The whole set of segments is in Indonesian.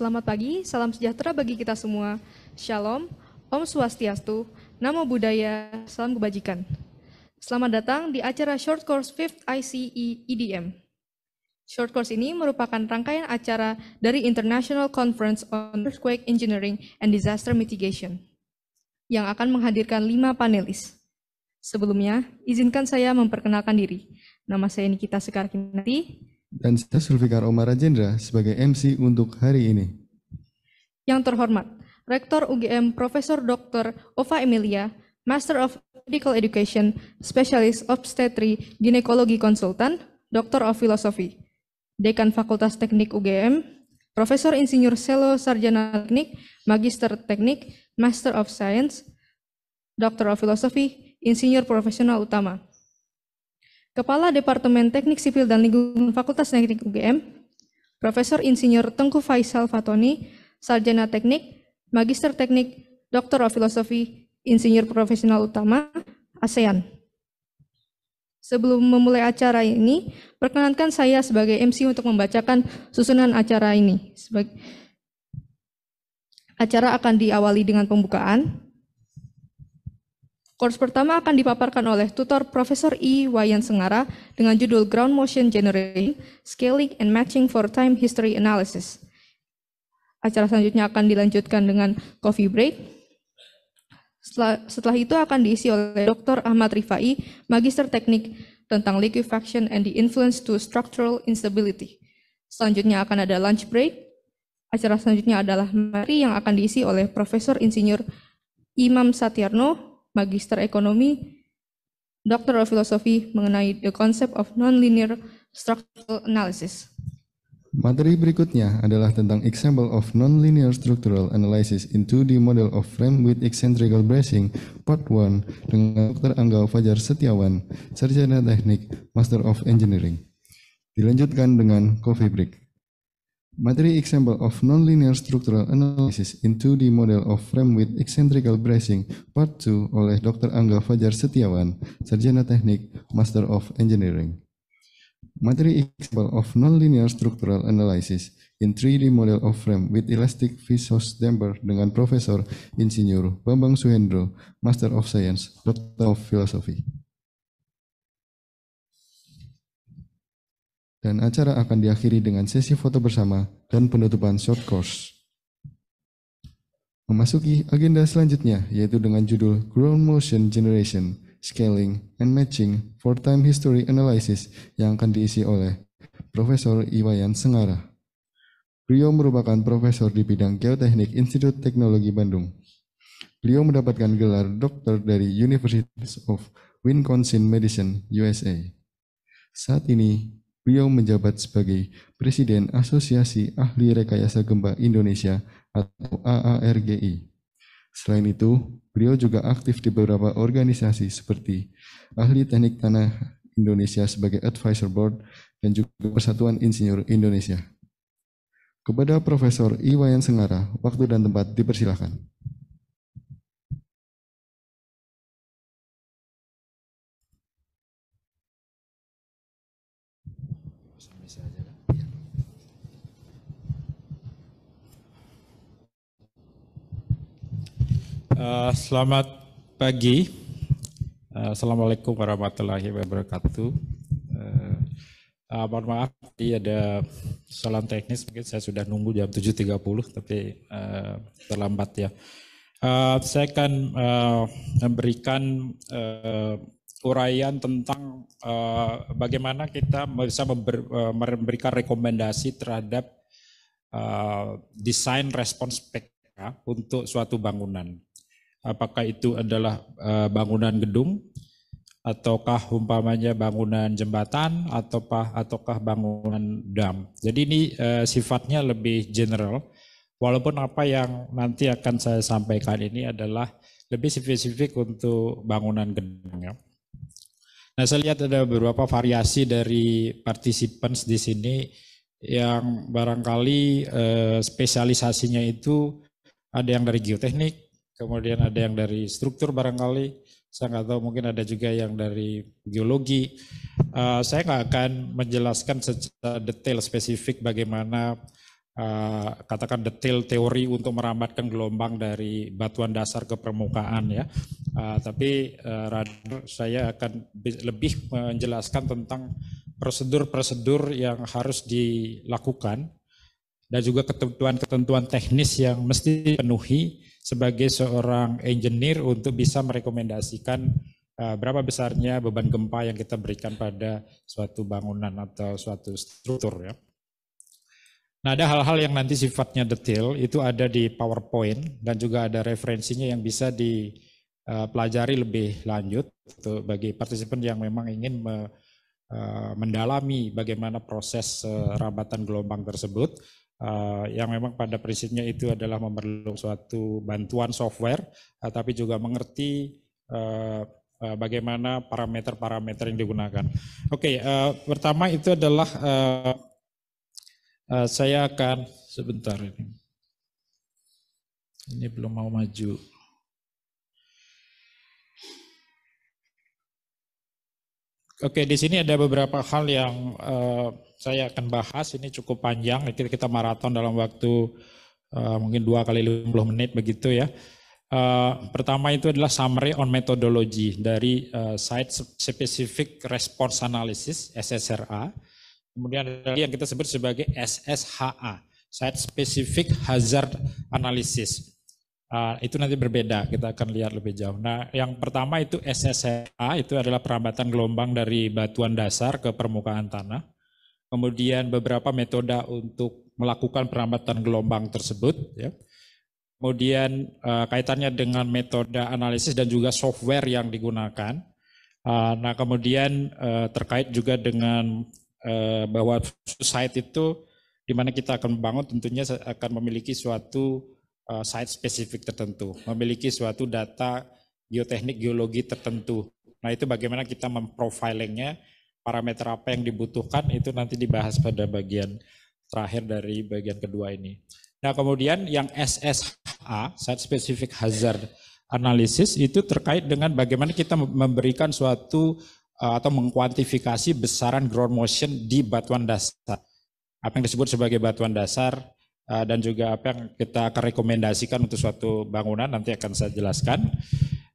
Selamat pagi, salam sejahtera bagi kita semua. Shalom, Om Swastiastu, Namo Buddhaya, Salam Kebajikan. Selamat datang di acara Short Course 5th ICE EDM. Short course ini merupakan rangkaian acara dari International Conference on Earthquake Engineering and Disaster Mitigation yang akan menghadirkan lima panelis. Sebelumnya, izinkan saya memperkenalkan diri. Nama saya Nikita Sekar Sekarkinati, dan saya Sulfikar Omar Rajendra sebagai MC untuk hari ini. Yang terhormat, Rektor UGM Profesor Dr. Ova Emilia, Master of Medical Education, Specialist Obstetri Ginekologi Konsultan, Doktor of Philosophy, Dekan Fakultas Teknik UGM, Profesor Insinyur Selo Sarjana Teknik, Magister Teknik, Master of Science, Doctor of Philosophy, Insinyur Profesional Utama. Kepala Departemen Teknik Sipil dan Lingkungan Fakultas Teknik UGM, Profesor Insinyur Tengku Faisal Fatoni, Sarjana Teknik, Magister Teknik, Doktor of Filosofi, Insinyur Profesional Utama, ASEAN. Sebelum memulai acara ini, perkenankan saya sebagai MC untuk membacakan susunan acara ini. Acara akan diawali dengan pembukaan, Kurs pertama akan dipaparkan oleh tutor Profesor I. Wayan Sengara dengan judul Ground Motion Generating, Scaling and Matching for Time History Analysis. Acara selanjutnya akan dilanjutkan dengan coffee break. Setelah, setelah itu akan diisi oleh Dr. Ahmad Rifai, Magister Teknik tentang Liquefaction and the Influence to Structural Instability. Selanjutnya akan ada lunch break. Acara selanjutnya adalah mari yang akan diisi oleh Profesor Insinyur Imam Satyarno, Magister Ekonomi, Doctor of Philosophy mengenai the concept of nonlinear structural analysis. Materi berikutnya adalah tentang example of nonlinear structural analysis in 2D model of frame with eccentrical bracing, part 1, dengan Dr. Angga Fajar Setiawan, Sarjana Teknik, Master of Engineering. Dilanjutkan dengan coffee break. Materi example of nonlinear structural analysis in 2D model of frame with eccentrical bracing part 2 oleh Dr. Angga Fajar Setiawan, Sarjana Teknik, Master of Engineering. Materi example of nonlinear structural analysis in 3D model of frame with elastic viscous damper dengan Profesor Insinyur Bambang Suhendro, Master of Science, Doctor of Philosophy. dan acara akan diakhiri dengan sesi foto bersama dan penutupan short course. Memasuki agenda selanjutnya yaitu dengan judul Ground Motion Generation, Scaling and Matching for Time History Analysis yang akan diisi oleh Profesor Iwayan Sengara. Beliau merupakan profesor di bidang Geoteknik Institut Teknologi Bandung. Beliau mendapatkan gelar Dokter dari University of Wisconsin Medicine, USA. Saat ini, Beliau menjabat sebagai Presiden Asosiasi Ahli Rekayasa Gempa Indonesia atau AARGI. Selain itu, beliau juga aktif di beberapa organisasi seperti Ahli Teknik Tanah Indonesia sebagai Advisor Board dan juga Persatuan Insinyur Indonesia. Kepada Profesor Iwayan Sengara, waktu dan tempat dipersilahkan. Eh, selamat pagi. Uh, Assalamualaikum warahmatullahi wabarakatuh. Uh, mohon maaf, tadi ada kesalahan teknis. Mungkin saya sudah nunggu jam 7.30, tapi uh, terlambat ya. Uh, saya akan uh, memberikan uh, uraian tentang uh, bagaimana kita bisa member, uh, memberikan rekomendasi terhadap uh, desain respons PK untuk suatu bangunan apakah itu adalah eh, bangunan gedung ataukah umpamanya bangunan jembatan ataukah ataukah bangunan dam. Jadi ini eh, sifatnya lebih general. Walaupun apa yang nanti akan saya sampaikan ini adalah lebih spesifik untuk bangunan gedung ya. Nah, saya lihat ada beberapa variasi dari participants di sini yang barangkali eh, spesialisasinya itu ada yang dari geoteknik, kemudian ada yang dari struktur barangkali, saya nggak tahu mungkin ada juga yang dari geologi. Uh, saya nggak akan menjelaskan secara detail spesifik bagaimana uh, katakan detail teori untuk merambatkan gelombang dari batuan dasar ke permukaan ya. Uh, tapi uh, radar saya akan lebih menjelaskan tentang prosedur-prosedur yang harus dilakukan dan juga ketentuan-ketentuan teknis yang mesti dipenuhi sebagai seorang engineer untuk bisa merekomendasikan eh, berapa besarnya beban gempa yang kita berikan pada suatu bangunan atau suatu struktur ya. Nah ada hal-hal yang nanti sifatnya detail itu ada di PowerPoint dan juga ada referensinya yang bisa dipelajari eh, lebih lanjut untuk bagi partisipan yang memang ingin me, eh, mendalami bagaimana proses rabatan gelombang tersebut Eh, yang memang pada prinsipnya itu adalah memerlukan suatu bantuan software, uh, tapi juga mengerti uh, uh, bagaimana parameter-parameter yang digunakan. Oke, okay, uh, pertama itu adalah uh, uh, saya akan sebentar ini. Ini belum mau maju. Oke, di sini ada beberapa hal yang uh, saya akan bahas. Ini cukup panjang, kita, kita maraton dalam waktu uh, mungkin dua kali 50 menit begitu ya. Uh, pertama itu adalah summary on methodology dari uh, site specific response analysis SSRA. Kemudian ada yang kita sebut sebagai SSHA, site specific hazard analysis. Uh, itu nanti berbeda, kita akan lihat lebih jauh. Nah, yang pertama itu SSA, itu adalah perambatan gelombang dari batuan dasar ke permukaan tanah. Kemudian beberapa metode untuk melakukan perambatan gelombang tersebut. Ya. Kemudian uh, kaitannya dengan metode analisis dan juga software yang digunakan. Uh, nah, kemudian uh, terkait juga dengan uh, bahwa site itu di mana kita akan membangun tentunya akan memiliki suatu Eh, site spesifik tertentu, memiliki suatu data geoteknik geologi tertentu. Nah itu bagaimana kita memprofilingnya, parameter apa yang dibutuhkan itu nanti dibahas pada bagian terakhir dari bagian kedua ini. Nah kemudian yang SSHA, site specific hazard analysis itu terkait dengan bagaimana kita memberikan suatu eh, atau mengkuantifikasi besaran ground motion di batuan dasar. Apa yang disebut sebagai batuan dasar Eh, dan juga apa yang kita akan rekomendasikan untuk suatu bangunan nanti akan saya jelaskan.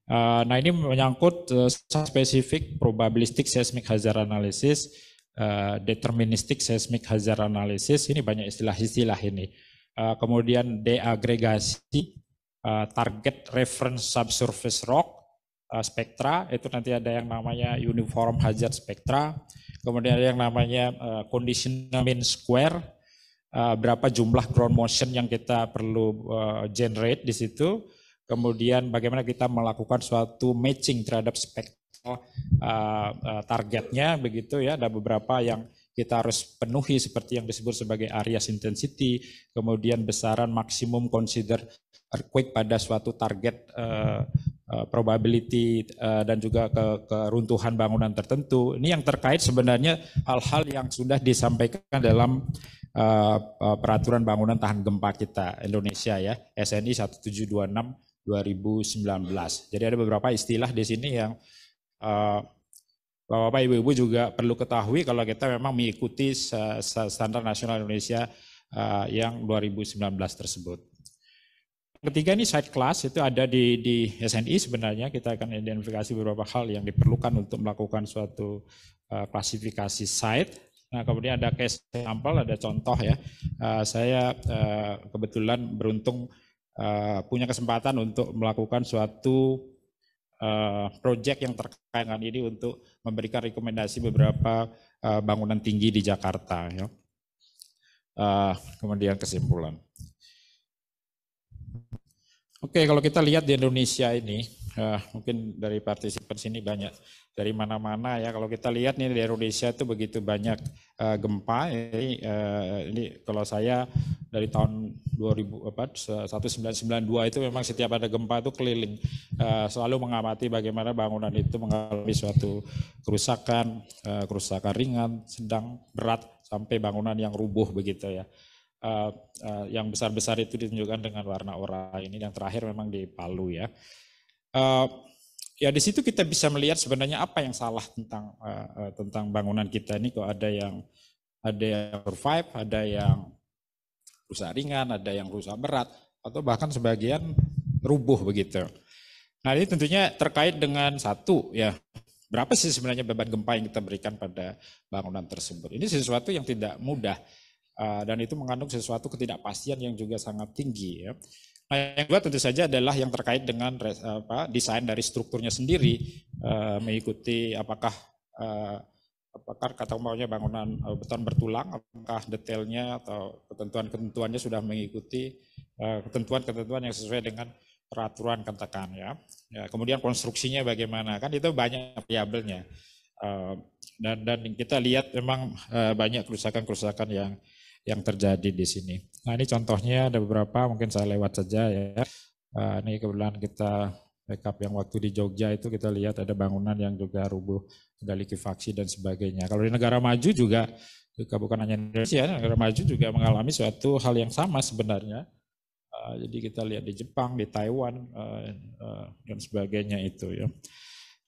Eh, nah ini menyangkut eh, spesifik probabilistik seismic hazard analysis, deterministik deterministic seismic hazard analysis, ini banyak istilah-istilah ini. kemudian deagregasi, target reference subsurface rock, spektra, itu nanti ada yang namanya uniform hazard spektra, kemudian ada yang namanya conditional mean square, Eh, berapa jumlah ground motion yang kita perlu eh, generate di situ. Kemudian bagaimana kita melakukan suatu matching terhadap spektral eh, targetnya begitu ya. Ada beberapa yang kita harus penuhi seperti yang disebut sebagai area intensity, kemudian besaran maksimum consider earthquake pada suatu target probability dan juga ke keruntuhan bangunan tertentu. Ini yang terkait sebenarnya hal-hal yang sudah disampaikan dalam Eh, eh, peraturan bangunan tahan gempa kita Indonesia ya, SNI 1726 2019. Jadi ada beberapa istilah di sini yang bapak eh, Bapak-bapak, ibu-ibu juga perlu ketahui kalau kita memang mengikuti standar nasional Indonesia yang 2019 tersebut. Ketiga ini side class itu ada di, di SNI sebenarnya kita akan identifikasi beberapa hal yang diperlukan untuk melakukan suatu klasifikasi site Nah, kemudian ada case sampel, ada contoh ya. Eh, saya eh, kebetulan beruntung eh, punya kesempatan untuk melakukan suatu uh, project yang terkait dengan ini untuk memberikan rekomendasi beberapa bangunan tinggi di Jakarta. Ya. kemudian kesimpulan. Oke, kalau kita lihat di Indonesia ini, Nah, mungkin dari partisipan sini banyak dari mana-mana ya. Kalau kita lihat nih di Indonesia itu begitu banyak uh, gempa. Ini, uh, ah, ini kalau saya dari tahun 2000 apa 1992 itu memang setiap ada gempa itu keliling uh, selalu mengamati bagaimana bangunan itu mengalami suatu kerusakan, uh, kerusakan ringan, sedang, berat sampai bangunan yang rubuh begitu ya. Uh, uh, yang besar-besar itu ditunjukkan dengan warna oranye ini yang terakhir memang di Palu ya. Eh, ya di situ kita bisa melihat sebenarnya apa yang salah tentang uh, tentang bangunan kita ini kok ada yang ada yang survive, ada yang rusak ringan, ada yang rusak berat atau bahkan sebagian rubuh begitu. Nah, ini tentunya terkait dengan satu ya. Berapa sih sebenarnya beban gempa yang kita berikan pada bangunan tersebut? Ini sesuatu yang tidak mudah dan itu mengandung sesuatu ketidakpastian yang juga sangat tinggi ya. Nah, yang kedua tentu saja adalah yang terkait dengan apa, desain dari strukturnya sendiri uh, mengikuti apakah uh, apakah kata maunya bangunan uh, beton bertulang, apakah detailnya atau ketentuan-ketentuannya sudah mengikuti ketentuan-ketentuan yang sesuai dengan peraturan katakan ya. ya. Kemudian konstruksinya bagaimana kan itu banyak variabelnya dan dan kita lihat memang banyak kerusakan-kerusakan yang yang terjadi di sini. Nah ini contohnya ada beberapa mungkin saya lewat saja ya. Uh, ini kebetulan kita backup yang waktu di Jogja itu kita lihat ada bangunan yang juga rubuh, ada likuifaksi dan sebagainya. Kalau di negara maju juga, juga bukan hanya Indonesia, negara maju juga mengalami suatu hal yang sama sebenarnya. Eh, jadi kita lihat di Jepang, di Taiwan eh, dan sebagainya itu ya.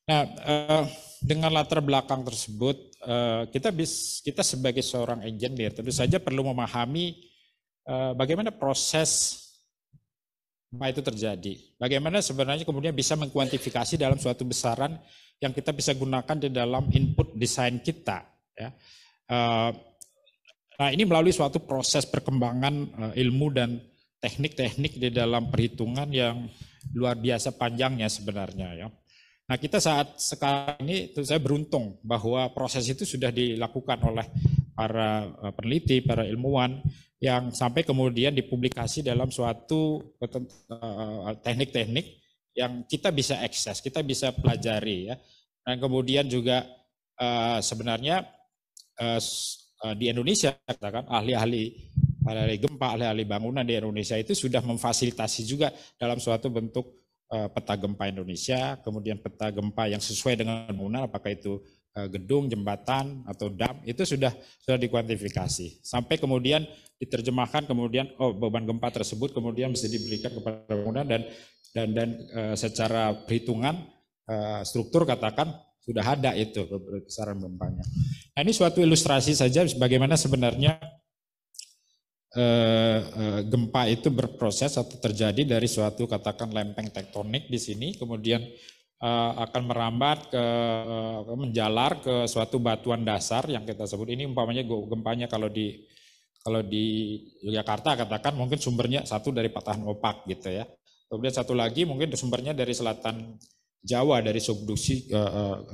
Nah, uh, dengan latar belakang tersebut, uh, kita bis, kita sebagai seorang engineer ya, tentu saja perlu memahami uh, bagaimana proses apa itu terjadi. Bagaimana sebenarnya kemudian bisa mengkuantifikasi dalam suatu besaran yang kita bisa gunakan di dalam input desain kita. Ya. Nah ini melalui suatu proses perkembangan ilmu dan teknik-teknik di dalam perhitungan yang luar biasa panjangnya sebenarnya ya. Nah kita saat sekarang ini itu saya beruntung bahwa proses itu sudah dilakukan oleh para eh, peneliti, para ilmuwan yang sampai kemudian dipublikasi dalam suatu eh, teknik-teknik yang kita bisa akses, kita bisa pelajari ya. Dan kemudian juga eh, sebenarnya di Indonesia katakan ahli-ahli ahli gempa, ahli-ahli bangunan di Indonesia itu sudah memfasilitasi juga dalam suatu bentuk Eh, peta gempa Indonesia, kemudian peta gempa yang sesuai dengan bangunan, apakah itu eh, gedung, jembatan, atau dam, itu sudah sudah dikuantifikasi. Sampai kemudian diterjemahkan, kemudian oh beban gempa tersebut kemudian bisa diberikan kepada bangunan dan dan dan eh, secara perhitungan struktur katakan sudah ada itu besaran gempanya. Nah, ini suatu ilustrasi saja bagaimana sebenarnya Eh, eh, gempa itu berproses atau terjadi dari suatu katakan lempeng tektonik di sini, kemudian eh, akan merambat ke menjalar ke suatu batuan dasar yang kita sebut ini umpamanya gempanya kalau di kalau di Yogyakarta katakan mungkin sumbernya satu dari patahan opak gitu ya. Kemudian satu lagi mungkin sumbernya dari selatan Jawa dari subduksi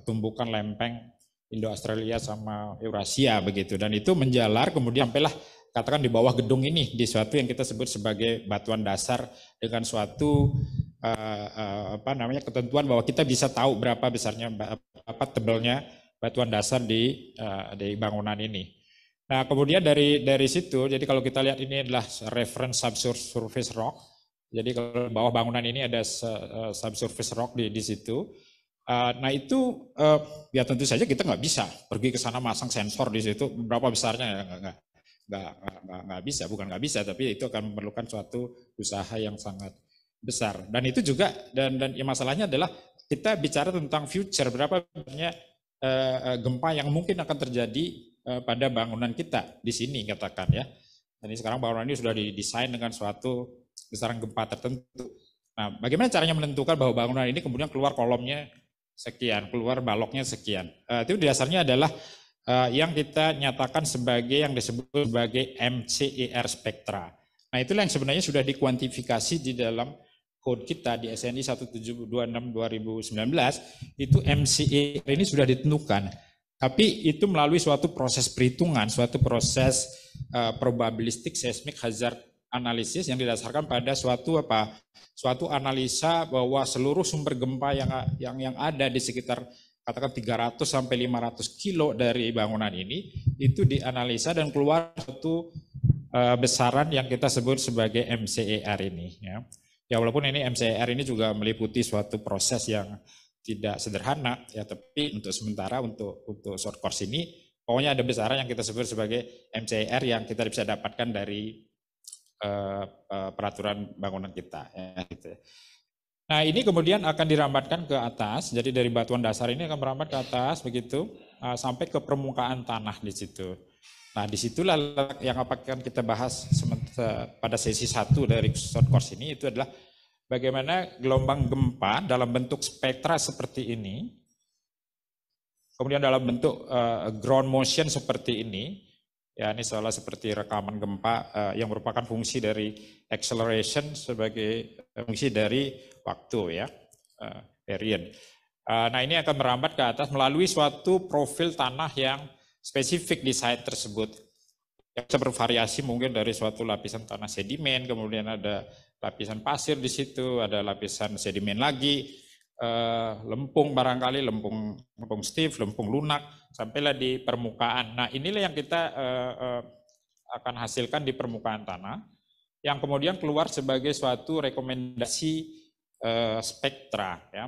tumbukan lempeng Indo-Australia sama Eurasia begitu dan itu menjalar kemudian sampailah katakan di bawah gedung ini di suatu yang kita sebut sebagai batuan dasar dengan suatu uh, uh, apa namanya ketentuan bahwa kita bisa tahu berapa besarnya apa tebelnya batuan dasar di uh, di bangunan ini. Nah, kemudian dari dari situ jadi kalau kita lihat ini adalah reference subsurface rock. Jadi kalau di bawah bangunan ini ada subsurface rock di di situ. nah itu ya tentu saja kita nggak bisa pergi ke sana masang sensor di situ berapa besarnya ya nggak, nggak, nggak bisa, bukan nggak bisa, tapi itu akan memerlukan suatu usaha yang sangat besar. Dan itu juga, dan, dan ya masalahnya adalah kita bicara tentang future, berapa banyak eh, eh, gempa yang mungkin akan terjadi eh, pada bangunan kita di sini, katakan ya. Dan ini sekarang bangunan ini sudah didesain dengan suatu besaran gempa tertentu. Nah, bagaimana caranya menentukan bahwa bangunan ini kemudian keluar kolomnya sekian, keluar baloknya sekian. Uh, itu dasarnya adalah Eh, yang kita nyatakan sebagai yang disebut sebagai MCER spektra. Nah, itulah yang sebenarnya sudah dikuantifikasi di dalam code kita di SNI 1726 2019 itu MCER ini sudah ditentukan. Tapi itu melalui suatu proses perhitungan, suatu proses uh, probabilistik seismic hazard analisis yang didasarkan pada suatu apa? suatu analisa bahwa seluruh sumber gempa yang yang yang ada di sekitar katakan 300 sampai 500 kilo dari bangunan ini itu dianalisa dan keluar satu eh, besaran yang kita sebut sebagai MCER ini ya. Ya walaupun ini MCER ini juga meliputi suatu proses yang tidak sederhana ya tapi untuk sementara untuk untuk short course ini pokoknya ada besaran yang kita sebut sebagai MCER yang kita bisa dapatkan dari uh, peraturan bangunan kita ya gitu. Nah ini kemudian akan dirambatkan ke atas, jadi dari batuan dasar ini akan merambat ke atas begitu eh, sampai ke permukaan tanah di situ. Nah disitulah yang akan kita bahas pada sesi satu dari short course ini itu adalah bagaimana gelombang gempa dalam bentuk spektra seperti ini, kemudian dalam bentuk eh, ground motion seperti ini, ya ini seolah seperti rekaman gempa uh, yang merupakan fungsi dari acceleration sebagai fungsi dari waktu ya, period. Eh, eh, nah ini akan merambat ke atas melalui suatu profil tanah yang spesifik di site tersebut. Yang bisa bervariasi mungkin dari suatu lapisan tanah sedimen, kemudian ada lapisan pasir di situ, ada lapisan sedimen lagi, eh, lempung barangkali, lempung, lempung stiff, lempung lunak, sampailah di permukaan. Nah inilah yang kita akan hasilkan di permukaan tanah, yang kemudian keluar sebagai suatu rekomendasi Eh, spektra ya.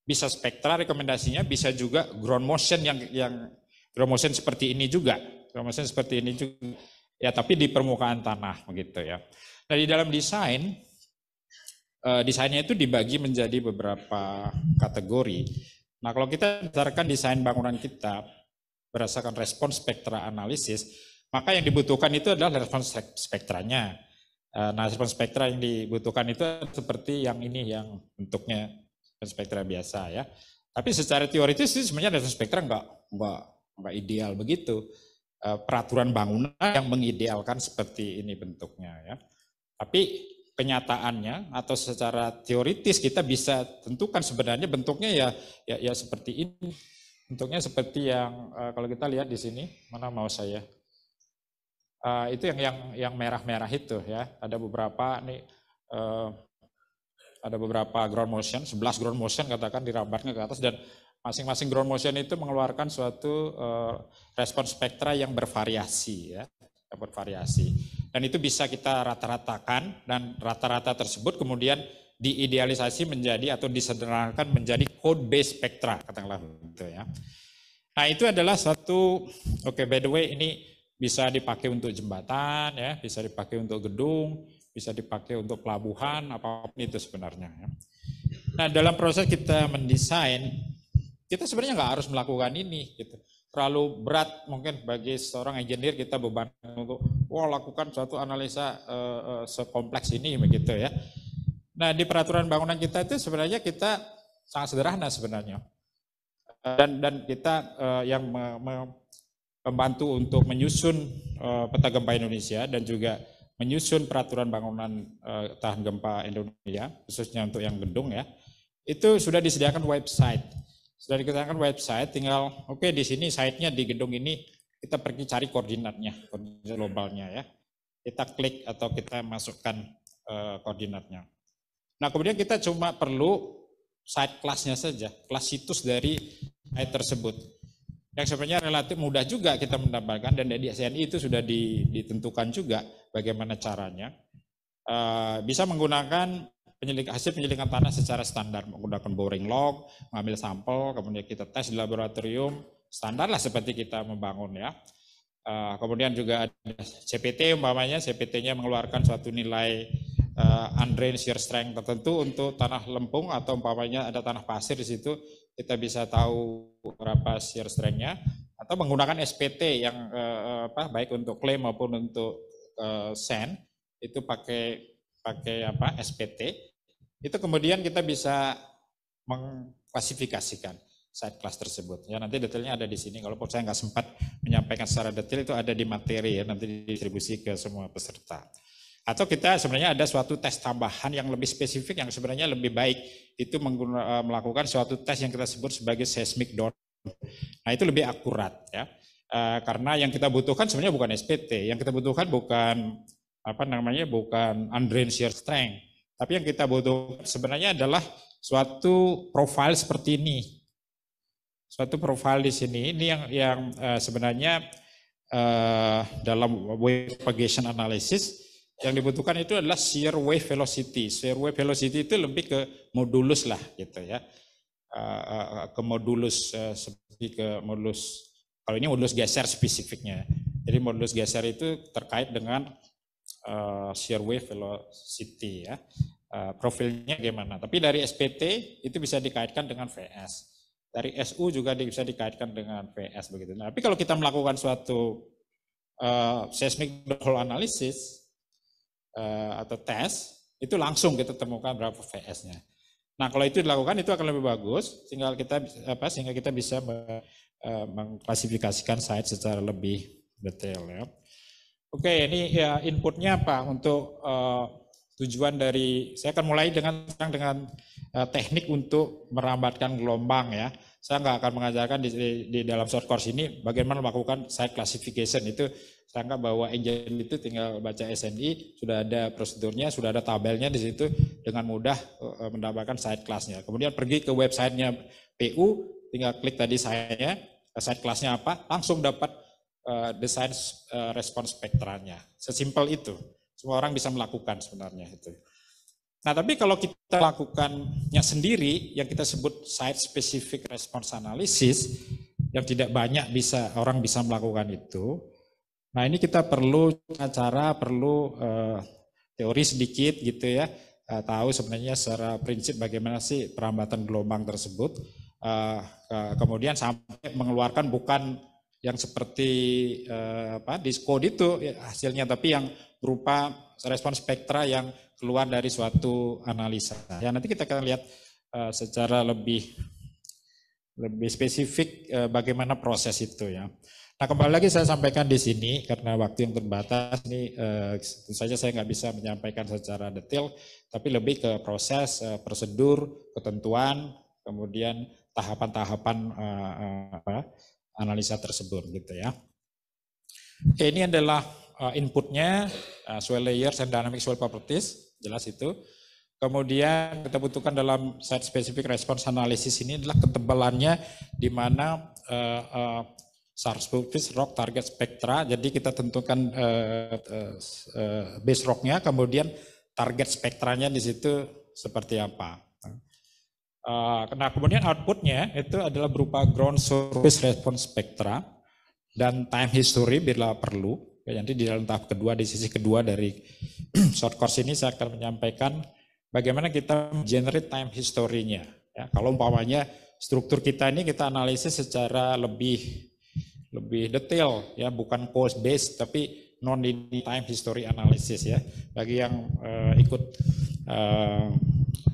Bisa spektra rekomendasinya, bisa juga ground motion yang yang ground motion seperti ini juga. Ground motion seperti ini juga. Ya, tapi di permukaan tanah begitu ya. Nah, di dalam desain eh, desainnya itu dibagi menjadi beberapa kategori. Nah, kalau kita besarkan desain bangunan kita berdasarkan respons spektra analisis, maka yang dibutuhkan itu adalah respons spektranya. Eh, nah, respon spektra yang dibutuhkan itu seperti yang ini yang bentuknya respon spektra biasa ya. Tapi secara teoritis sih sebenarnya respon spektra enggak enggak enggak ideal begitu. Eh, peraturan bangunan yang mengidealkan seperti ini bentuknya ya. Tapi kenyataannya atau secara teoritis kita bisa tentukan sebenarnya bentuknya ya ya, ya seperti ini. Bentuknya seperti yang eh, kalau kita lihat di sini, mana mau saya? Eh, itu yang yang yang merah-merah itu ya. Ada beberapa nih eh, ada beberapa ground motion, 11 ground motion katakan dirambatnya ke atas dan masing-masing ground motion itu mengeluarkan suatu uh, respon spektra yang bervariasi ya, yang bervariasi. Dan itu bisa kita rata-ratakan dan rata-rata tersebut kemudian diidealisasi menjadi atau disederhanakan menjadi code base spektra katakanlah begitu ya. Nah, itu adalah satu oke okay, by the way ini bisa dipakai untuk jembatan, ya, bisa dipakai untuk gedung, bisa dipakai untuk pelabuhan, apapun itu sebenarnya. Ya. Nah, dalam proses kita mendesain, kita sebenarnya nggak harus melakukan ini. Gitu. Terlalu berat mungkin bagi seorang engineer kita beban untuk, wah lakukan suatu analisa uh, sekompleks ini begitu ya. Nah, di peraturan bangunan kita itu sebenarnya kita sangat sederhana sebenarnya. Dan dan kita uh, yang me, me, Pembantu untuk menyusun uh, peta gempa Indonesia dan juga menyusun peraturan bangunan uh, tahan gempa Indonesia, khususnya untuk yang gedung ya, itu sudah disediakan website. Sudah disediakan website, tinggal oke okay, di sini site-nya di gedung ini kita pergi cari koordinatnya, koordinat globalnya ya. Kita klik atau kita masukkan uh, koordinatnya. Nah kemudian kita cuma perlu site kelasnya saja, kelas situs dari site tersebut yang sebenarnya relatif mudah juga kita mendapatkan dan dari ASN itu sudah ditentukan juga bagaimana caranya eh, bisa menggunakan penyelidikan hasil penyelidikan tanah secara standar menggunakan boring log, mengambil sampel, kemudian kita tes di laboratorium standar lah seperti kita membangun ya. Eh, kemudian juga ada CPT umpamanya, CPT-nya mengeluarkan suatu nilai uh, undrained shear strength tertentu untuk tanah lempung atau umpamanya ada tanah pasir di situ kita bisa tahu berapa shear strength-nya atau menggunakan SPT yang eh, apa baik untuk clay maupun untuk eh, sand itu pakai pakai apa SPT itu kemudian kita bisa mengklasifikasikan side class tersebut ya nanti detailnya ada di sini kalau saya nggak sempat menyampaikan secara detail itu ada di materi ya nanti distribusi ke semua peserta. Atau kita sebenarnya ada suatu tes tambahan yang lebih spesifik yang sebenarnya lebih baik. Itu e, melakukan suatu tes yang kita sebut sebagai seismic dot. Nah itu lebih akurat ya. E, karena yang kita butuhkan sebenarnya bukan SPT, yang kita butuhkan bukan apa namanya bukan undrained shear strength, tapi yang kita butuhkan sebenarnya adalah suatu profil seperti ini, suatu profil di sini ini yang yang e, sebenarnya dalam wave propagation analysis yang dibutuhkan itu adalah shear wave velocity. Shear wave velocity itu lebih ke modulus lah gitu ya. Eh, eh, ke modulus eh, seperti ke modulus. Kalau ini modulus geser spesifiknya. Jadi modulus geser itu terkait dengan shear wave velocity ya. Profilnya gimana. Tapi dari SPT itu bisa dikaitkan dengan VS. Dari SU juga bisa dikaitkan dengan VS begitu. Nah, tapi kalau kita melakukan suatu uh, seismic hole analysis Eh, atau tes, itu langsung kita temukan berapa VS-nya. Nah, kalau itu dilakukan itu akan lebih bagus sehingga kita apa sehingga kita bisa me, uh, mengklasifikasikan site secara lebih detail ya. Oke, ini ya inputnya apa untuk uh, tujuan dari saya akan mulai dengan dengan uh, teknik untuk merambatkan gelombang ya. Saya nggak akan mengajarkan di, di, di dalam short course ini bagaimana melakukan site classification itu. Saya nggak bahwa engine itu tinggal baca SNI, sudah ada prosedurnya, sudah ada tabelnya di situ dengan mudah eh, mendapatkan site classnya. Kemudian pergi ke websitenya PU, tinggal klik tadi saya eh, site classnya apa, langsung dapat uh, desain uh, respons spektranya. Sesimpel itu. Semua orang bisa melakukan sebenarnya itu. Nah, tapi kalau kita lakukannya sendiri, yang kita sebut site-specific response analysis, yang tidak banyak bisa orang bisa melakukan itu. Nah, ini kita perlu cara perlu uh, teori sedikit gitu ya, uh, tahu sebenarnya secara prinsip bagaimana sih perambatan gelombang tersebut. Uh, ke kemudian sampai mengeluarkan bukan yang seperti uh, apa diskod itu ya, hasilnya, tapi yang berupa respon spektra yang keluar dari suatu analisa. Ya nanti kita akan lihat uh, secara lebih lebih spesifik uh, bagaimana proses itu ya. Nah kembali lagi saya sampaikan di sini karena waktu yang terbatas ini eh, tentu saja saya nggak bisa menyampaikan secara detail, tapi lebih ke proses, prosedur, ketentuan, kemudian tahapan-tahapan analisa tersebut gitu ya. Oke, ini adalah inputnya eh, soil layers and dynamic soil properties. Jelas itu. Kemudian kita butuhkan dalam site specific response analysis ini adalah ketebalannya di mana uh, eh, uh, eh, sars cov rock target spektra. Jadi kita tentukan uh, uh, base rocknya, kemudian target spektranya di situ seperti apa. Uh, nah kemudian outputnya itu adalah berupa ground surface response spektra dan time history bila perlu. Nanti di dalam tahap kedua, di sisi kedua dari short course ini saya akan menyampaikan bagaimana kita generate time history-nya. Ya, kalau umpamanya struktur kita ini kita analisis secara lebih lebih detail ya, bukan course based tapi non linear time history analysis ya. Bagi yang uh, ikut uh,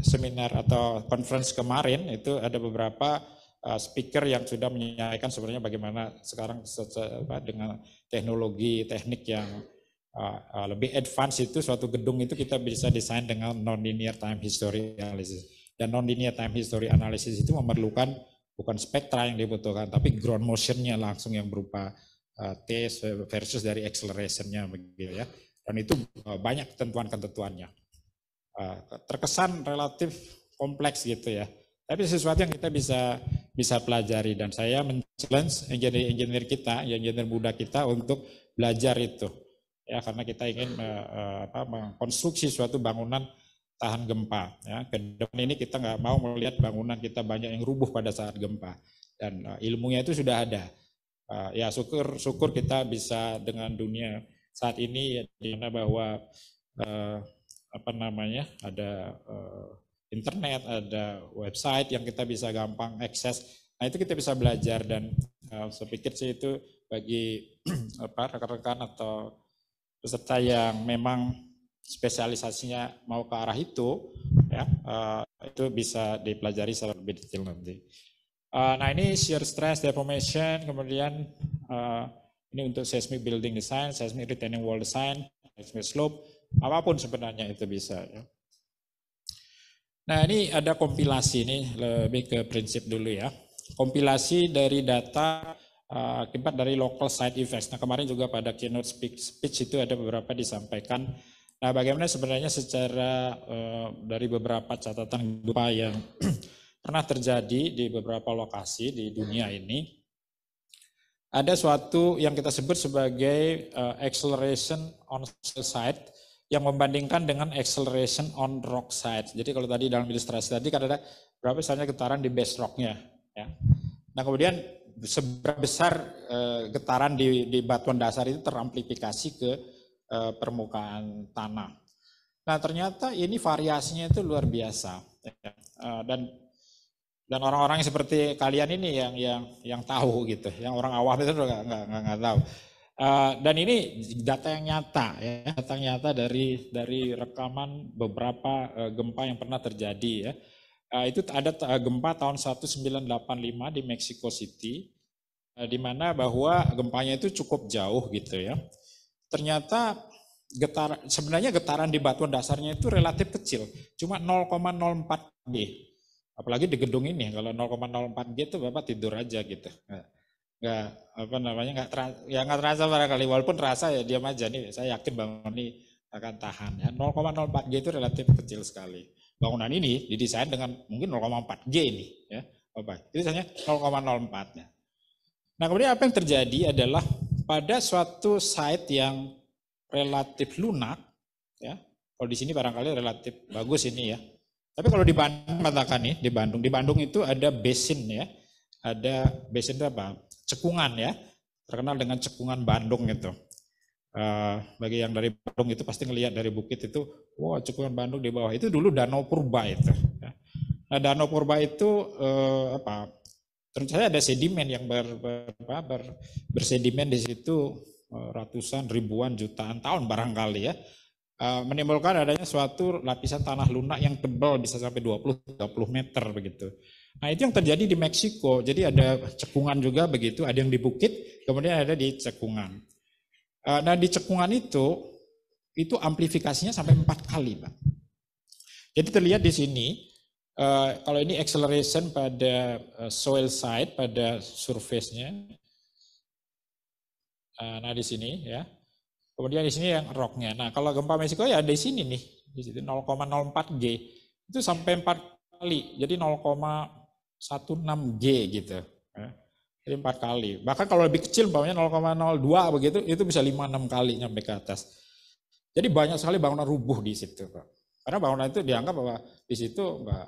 seminar atau conference kemarin itu ada beberapa Eh, speaker yang sudah menyampaikan sebenarnya bagaimana sekarang dengan teknologi teknik yang eh, eh, lebih advance itu suatu gedung itu kita bisa desain dengan non-linear time history analysis dan non-linear time history analysis itu memerlukan bukan spektra yang dibutuhkan tapi ground motionnya langsung yang berupa uh, t versus dari accelerationnya begitu ya dan itu banyak ketentuan ketentuannya terkesan relatif kompleks gitu ya tapi sesuatu yang kita bisa bisa pelajari dan saya men-challenge engineer-engineer kita, engineer muda kita untuk belajar itu. Ya, karena kita ingin uh, apa, mengkonstruksi suatu bangunan tahan gempa. Ya, ke depan ini kita nggak mau melihat bangunan kita banyak yang rubuh pada saat gempa. Dan uh, ilmunya itu sudah ada. Uh, ya syukur syukur kita bisa dengan dunia saat ini ya, di mana bahwa uh, apa namanya ada uh, internet, ada website yang kita bisa gampang akses. Nah itu kita bisa belajar dan uh, saya pikir sih itu bagi apa rekan-rekan atau peserta yang memang spesialisasinya mau ke arah itu, ya uh, itu bisa dipelajari secara lebih detail nanti. Uh, nah ini shear stress deformation, kemudian uh, ini untuk seismic building design, seismic retaining wall design, seismic slope, apapun sebenarnya itu bisa. Ya. Nah ini ada kompilasi nih lebih ke prinsip dulu ya. Kompilasi dari data uh, akibat dari local side effects. Nah kemarin juga pada keynote speech, speech itu ada beberapa disampaikan. Nah bagaimana sebenarnya secara eh, dari beberapa catatan gempa yang pernah terjadi di beberapa lokasi di dunia ini. Ada suatu yang kita sebut sebagai uh, acceleration on site yang membandingkan dengan acceleration on rock side. Jadi kalau tadi dalam ilustrasi tadi kan ada berapa misalnya getaran di base rocknya. Ya. Nah kemudian seberapa besar uh, getaran di, di batuan dasar itu teramplifikasi ke uh, permukaan tanah. Nah ternyata ini variasinya itu luar biasa. Ya. Uh, dan dan orang-orang seperti kalian ini yang yang yang tahu gitu, yang orang awam itu nggak nggak nggak tahu. Uh, dan ini data yang nyata ya, data yang nyata dari dari rekaman beberapa uh, gempa yang pernah terjadi ya. Uh, itu ada uh, gempa tahun 1985 di Mexico City uh, di mana bahwa gempanya itu cukup jauh gitu ya. Ternyata getar sebenarnya getaran di batuan dasarnya itu relatif kecil, cuma 0,04 G. Apalagi di gedung ini kalau 0,04 G itu Bapak tidur aja gitu. Nah nggak apa namanya nggak terasa, ya nggak terasa barangkali walaupun terasa ya diam aja nih saya yakin bangunan ini akan tahan ya 0,04 g itu relatif kecil sekali bangunan ini didesain dengan mungkin 0,4 g ini ya oke itu hanya 0,04 nya nah kemudian apa yang terjadi adalah pada suatu site yang relatif lunak ya kalau di sini barangkali relatif bagus ini ya tapi kalau di Bandung katakan nih di Bandung di Bandung itu ada basin ya ada basin apa cekungan ya, terkenal dengan cekungan Bandung itu. Uh, bagi yang dari Bandung itu pasti ngelihat dari bukit itu, wow cekungan Bandung di bawah itu dulu Danau Purba itu. Ya. Nah Danau Purba itu uh, apa? Terus saya ada sedimen yang ber, ber, ber, ber bersedimen di situ uh, ratusan ribuan jutaan tahun barangkali ya menimbulkan adanya suatu lapisan tanah lunak yang tebal bisa sampai 20-30 meter begitu. Nah itu yang terjadi di Meksiko. Jadi ada cekungan juga begitu, ada yang di bukit, kemudian ada di cekungan. Eh, nah di cekungan itu, itu amplifikasinya sampai empat kali, Pak. Jadi terlihat di sini, eh, kalau ini acceleration pada eh, soil side, pada surface-nya. Nah di sini ya. Kemudian di sini yang rocknya. Nah kalau gempa Meksiko ya ada di sini nih, di situ 0,04 G. Itu sampai empat kali, jadi 0, 16G gitu. Jadi empat kali. Bahkan kalau lebih kecil, bawahnya 0,02 begitu, itu bisa 5-6 kali nyampe ke atas. Jadi banyak sekali bangunan rubuh di situ, Pak. Karena bangunan itu dianggap bahwa di situ enggak,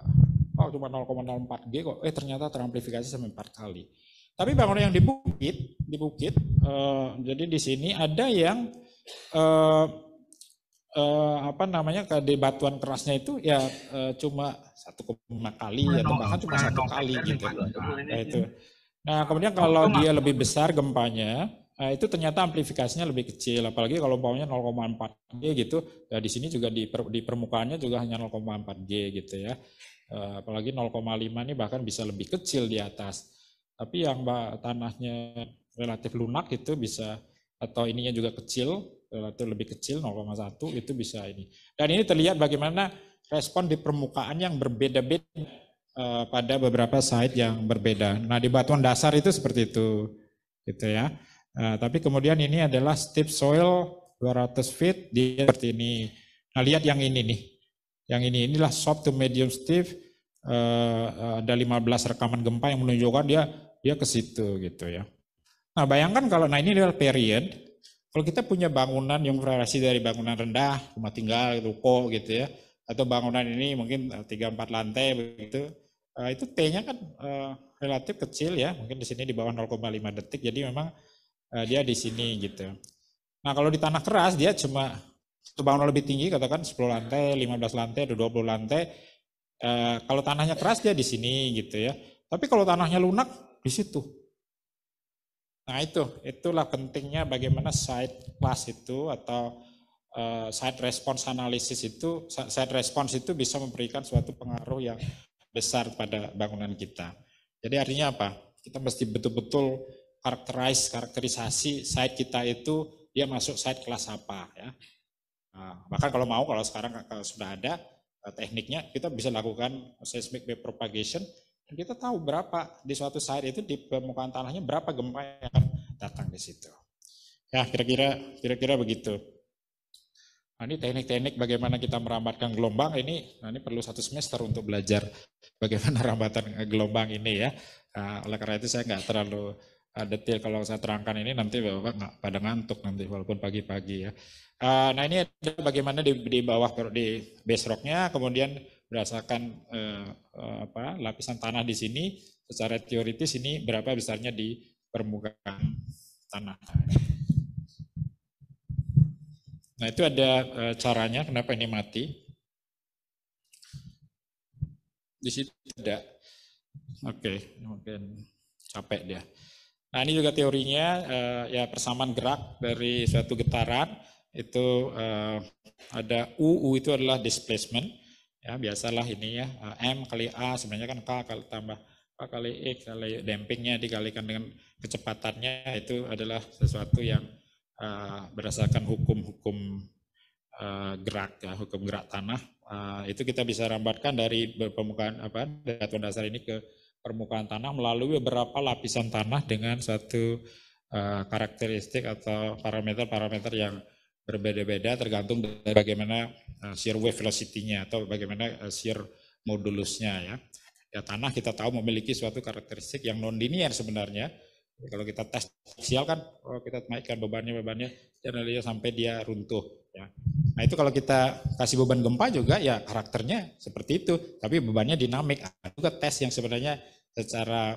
oh cuma 0,04G kok, eh ternyata teramplifikasi sampai empat kali. Tapi bangunan yang di bukit, di bukit, eh, jadi di sini ada yang eh, eh, apa namanya ke debatuan kerasnya itu ya eh, cuma satu koma kali atau bahkan cuma satu kali gitu. Nah, itu. Nah kemudian kalau dia lebih besar gempanya, Nah, itu ternyata amplifikasinya lebih kecil, apalagi kalau umpamanya 0,4G gitu. Ya di sini juga di, per, di permukaannya juga hanya 0,4G gitu ya. Eh, apalagi 0,5 ini bahkan bisa lebih kecil di atas. Tapi yang tanahnya relatif lunak itu bisa atau ininya juga kecil, atau lebih kecil 0,1 itu bisa ini. Dan ini terlihat bagaimana respon di permukaan yang berbeda-beda eh, pada beberapa site yang berbeda. Nah di batuan dasar itu seperti itu, gitu ya. Uh, tapi kemudian ini adalah steep soil 200 feet di seperti ini. Nah lihat yang ini nih, yang ini inilah soft to medium steep. Eh, ada 15 rekaman gempa yang menunjukkan dia dia ke situ gitu ya. Nah bayangkan kalau nah ini adalah period kalau kita punya bangunan yang variasi dari bangunan rendah, rumah tinggal, ruko gitu ya, atau bangunan ini mungkin 3-4 eh, lantai begitu, eh, itu T-nya kan eh, relatif kecil ya, mungkin di sini di bawah 0,5 detik, jadi memang dia di sini gitu. Nah kalau di tanah keras dia cuma satu bangunan lebih tinggi, katakan 10 lantai, 15 lantai, atau 20 lantai, kalau tanahnya keras dia di sini gitu ya. Tapi kalau tanahnya lunak di situ, Nah itu, itulah pentingnya bagaimana side class itu atau uh, side response analysis itu, side response itu bisa memberikan suatu pengaruh yang besar pada bangunan kita. Jadi artinya apa? Kita mesti betul-betul karakterize, karakterisasi site kita itu dia masuk site kelas apa ya. Nah, bahkan kalau mau kalau sekarang kalau sudah ada eh, tekniknya kita bisa lakukan seismic wave propagation kita tahu berapa di suatu saat itu di permukaan tanahnya berapa gempa yang datang di situ. Ya kira-kira kira-kira begitu. Nah, ini teknik-teknik bagaimana kita merambatkan gelombang ini, nah ini perlu satu semester untuk belajar bagaimana rambatan gelombang ini ya. Nah, oleh karena itu saya nggak terlalu eh, detail kalau saya terangkan ini nanti bapak nggak pada ngantuk nanti walaupun pagi-pagi ya. Eh, nah ini bagaimana di, di bawah di base rocknya, kemudian berdasarkan eh, eh, apa, lapisan tanah di sini, secara teoritis ini berapa besarnya di permukaan tanah. Nah itu ada eh, caranya kenapa ini mati. Di situ tidak. Oke, okay, mungkin capek dia. Nah ini juga teorinya eh, ya persamaan gerak dari suatu getaran itu eh, ada U, U itu adalah displacement Ya, biasalah ini ya, eh, M kali A sebenarnya kan K kali tambah K kali e kali dampingnya dikalikan dengan kecepatannya itu adalah sesuatu yang uh, berdasarkan hukum-hukum uh, gerak ya, hukum gerak tanah uh, itu kita bisa rambatkan dari permukaan apa dari dasar ini ke permukaan tanah melalui beberapa lapisan tanah dengan satu uh, karakteristik atau parameter-parameter yang berbeda-beda tergantung bagaimana eh, shear wave velocity-nya atau bagaimana eh, shear modulusnya ya. Ya tanah kita tahu memiliki suatu karakteristik yang non linear sebenarnya. Kalau kita tes sial kan oh, kita naikkan bebannya bebannya dan dia sampai dia runtuh ya. Nah itu kalau kita kasih beban gempa juga ya karakternya seperti itu, tapi bebannya dinamik. Ada juga tes yang sebenarnya secara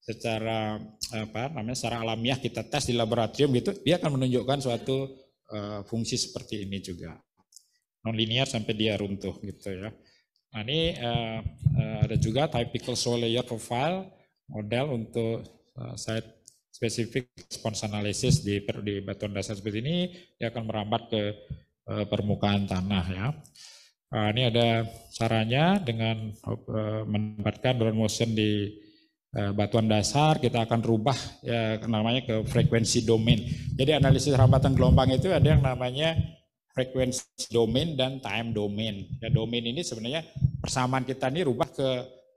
secara apa namanya secara alamiah kita tes di laboratorium gitu, dia akan menunjukkan suatu Eh, fungsi seperti ini juga. Nonlinear sampai dia runtuh gitu ya. Nah ini eh, eh, ada juga typical soil layer profile model untuk uh, site specific response analysis di, di batuan dasar seperti ini, dia akan merambat ke permukaan tanah ya. Uh, ini ada caranya dengan uh, menempatkan ground motion di Eh, batuan dasar kita akan rubah ya, namanya ke frekuensi domain. Jadi analisis hambatan gelombang itu ada yang namanya frekuensi domain dan time domain. Ya, domain ini sebenarnya persamaan kita ini rubah ke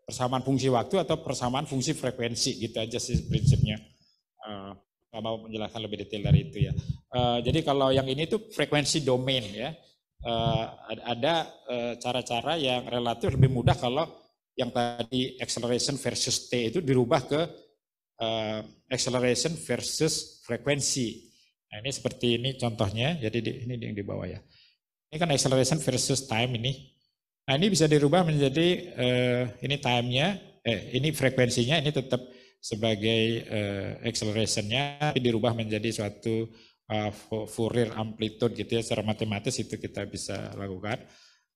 persamaan fungsi waktu atau persamaan fungsi frekuensi gitu aja sih prinsipnya. Uh, mau menjelaskan lebih detail dari itu ya. Uh, jadi kalau yang ini tuh frekuensi domain ya. Uh, ada cara-cara uh, yang relatif lebih mudah kalau yang tadi acceleration versus T itu dirubah ke uh, acceleration versus frekuensi. Nah, ini seperti ini contohnya, jadi di, ini yang di bawah ya. Ini kan acceleration versus time ini. Nah ini bisa dirubah menjadi uh, ini time-nya, eh, ini frekuensinya, ini tetap sebagai uh, acceleration-nya, tapi dirubah menjadi suatu uh, Fourier amplitude gitu ya, secara matematis itu kita bisa lakukan.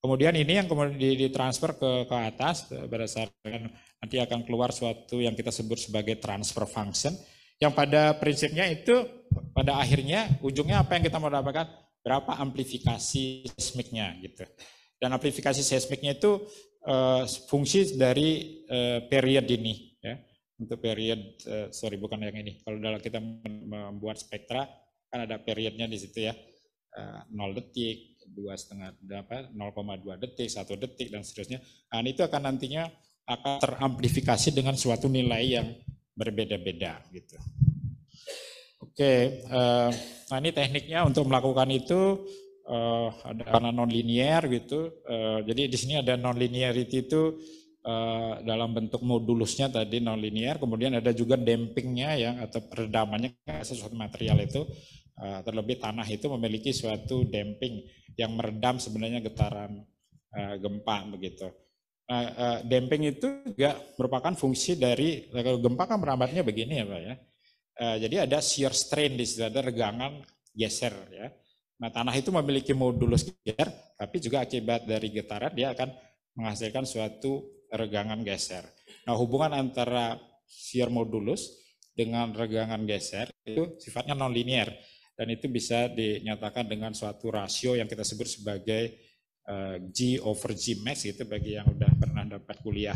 Kemudian ini yang kemudian ditransfer ke, ke atas eh, berdasarkan nanti akan keluar suatu yang kita sebut sebagai transfer function yang pada prinsipnya itu pada akhirnya ujungnya apa yang kita mau dapatkan berapa amplifikasi seismiknya gitu. Dan amplifikasi seismiknya itu uh, fungsi dari uh, period ini ya. Untuk period uh, sorry bukan yang ini. Kalau dalam kita membuat spektra kan ada periodnya di situ ya. Uh, 0 detik, dua setengah berapa 0,2 detik satu detik dan seterusnya nah, itu akan nantinya akan teramplifikasi dengan suatu nilai yang berbeda-beda gitu oke okay, eh, nah ini tekniknya untuk melakukan itu uh, ada karena nonlinier gitu uh, jadi di sini ada nonlinearity itu uh, dalam bentuk modulusnya tadi nonlinier kemudian ada juga dampingnya yang atau redamannya sesuatu material itu Eh, terlebih tanah itu memiliki suatu damping yang meredam sebenarnya getaran eh, gempa begitu. Nah, damping itu juga merupakan fungsi dari kalau gempa kan merambatnya begini ya pak ya. jadi ada shear strain di situ ada regangan geser ya. Nah tanah itu memiliki modulus geser, tapi juga akibat dari getaran dia akan menghasilkan suatu regangan geser. Nah hubungan antara shear modulus dengan regangan geser itu sifatnya nonlinier dan itu bisa dinyatakan dengan suatu rasio yang kita sebut sebagai eh, G over G max itu bagi yang udah pernah dapat kuliah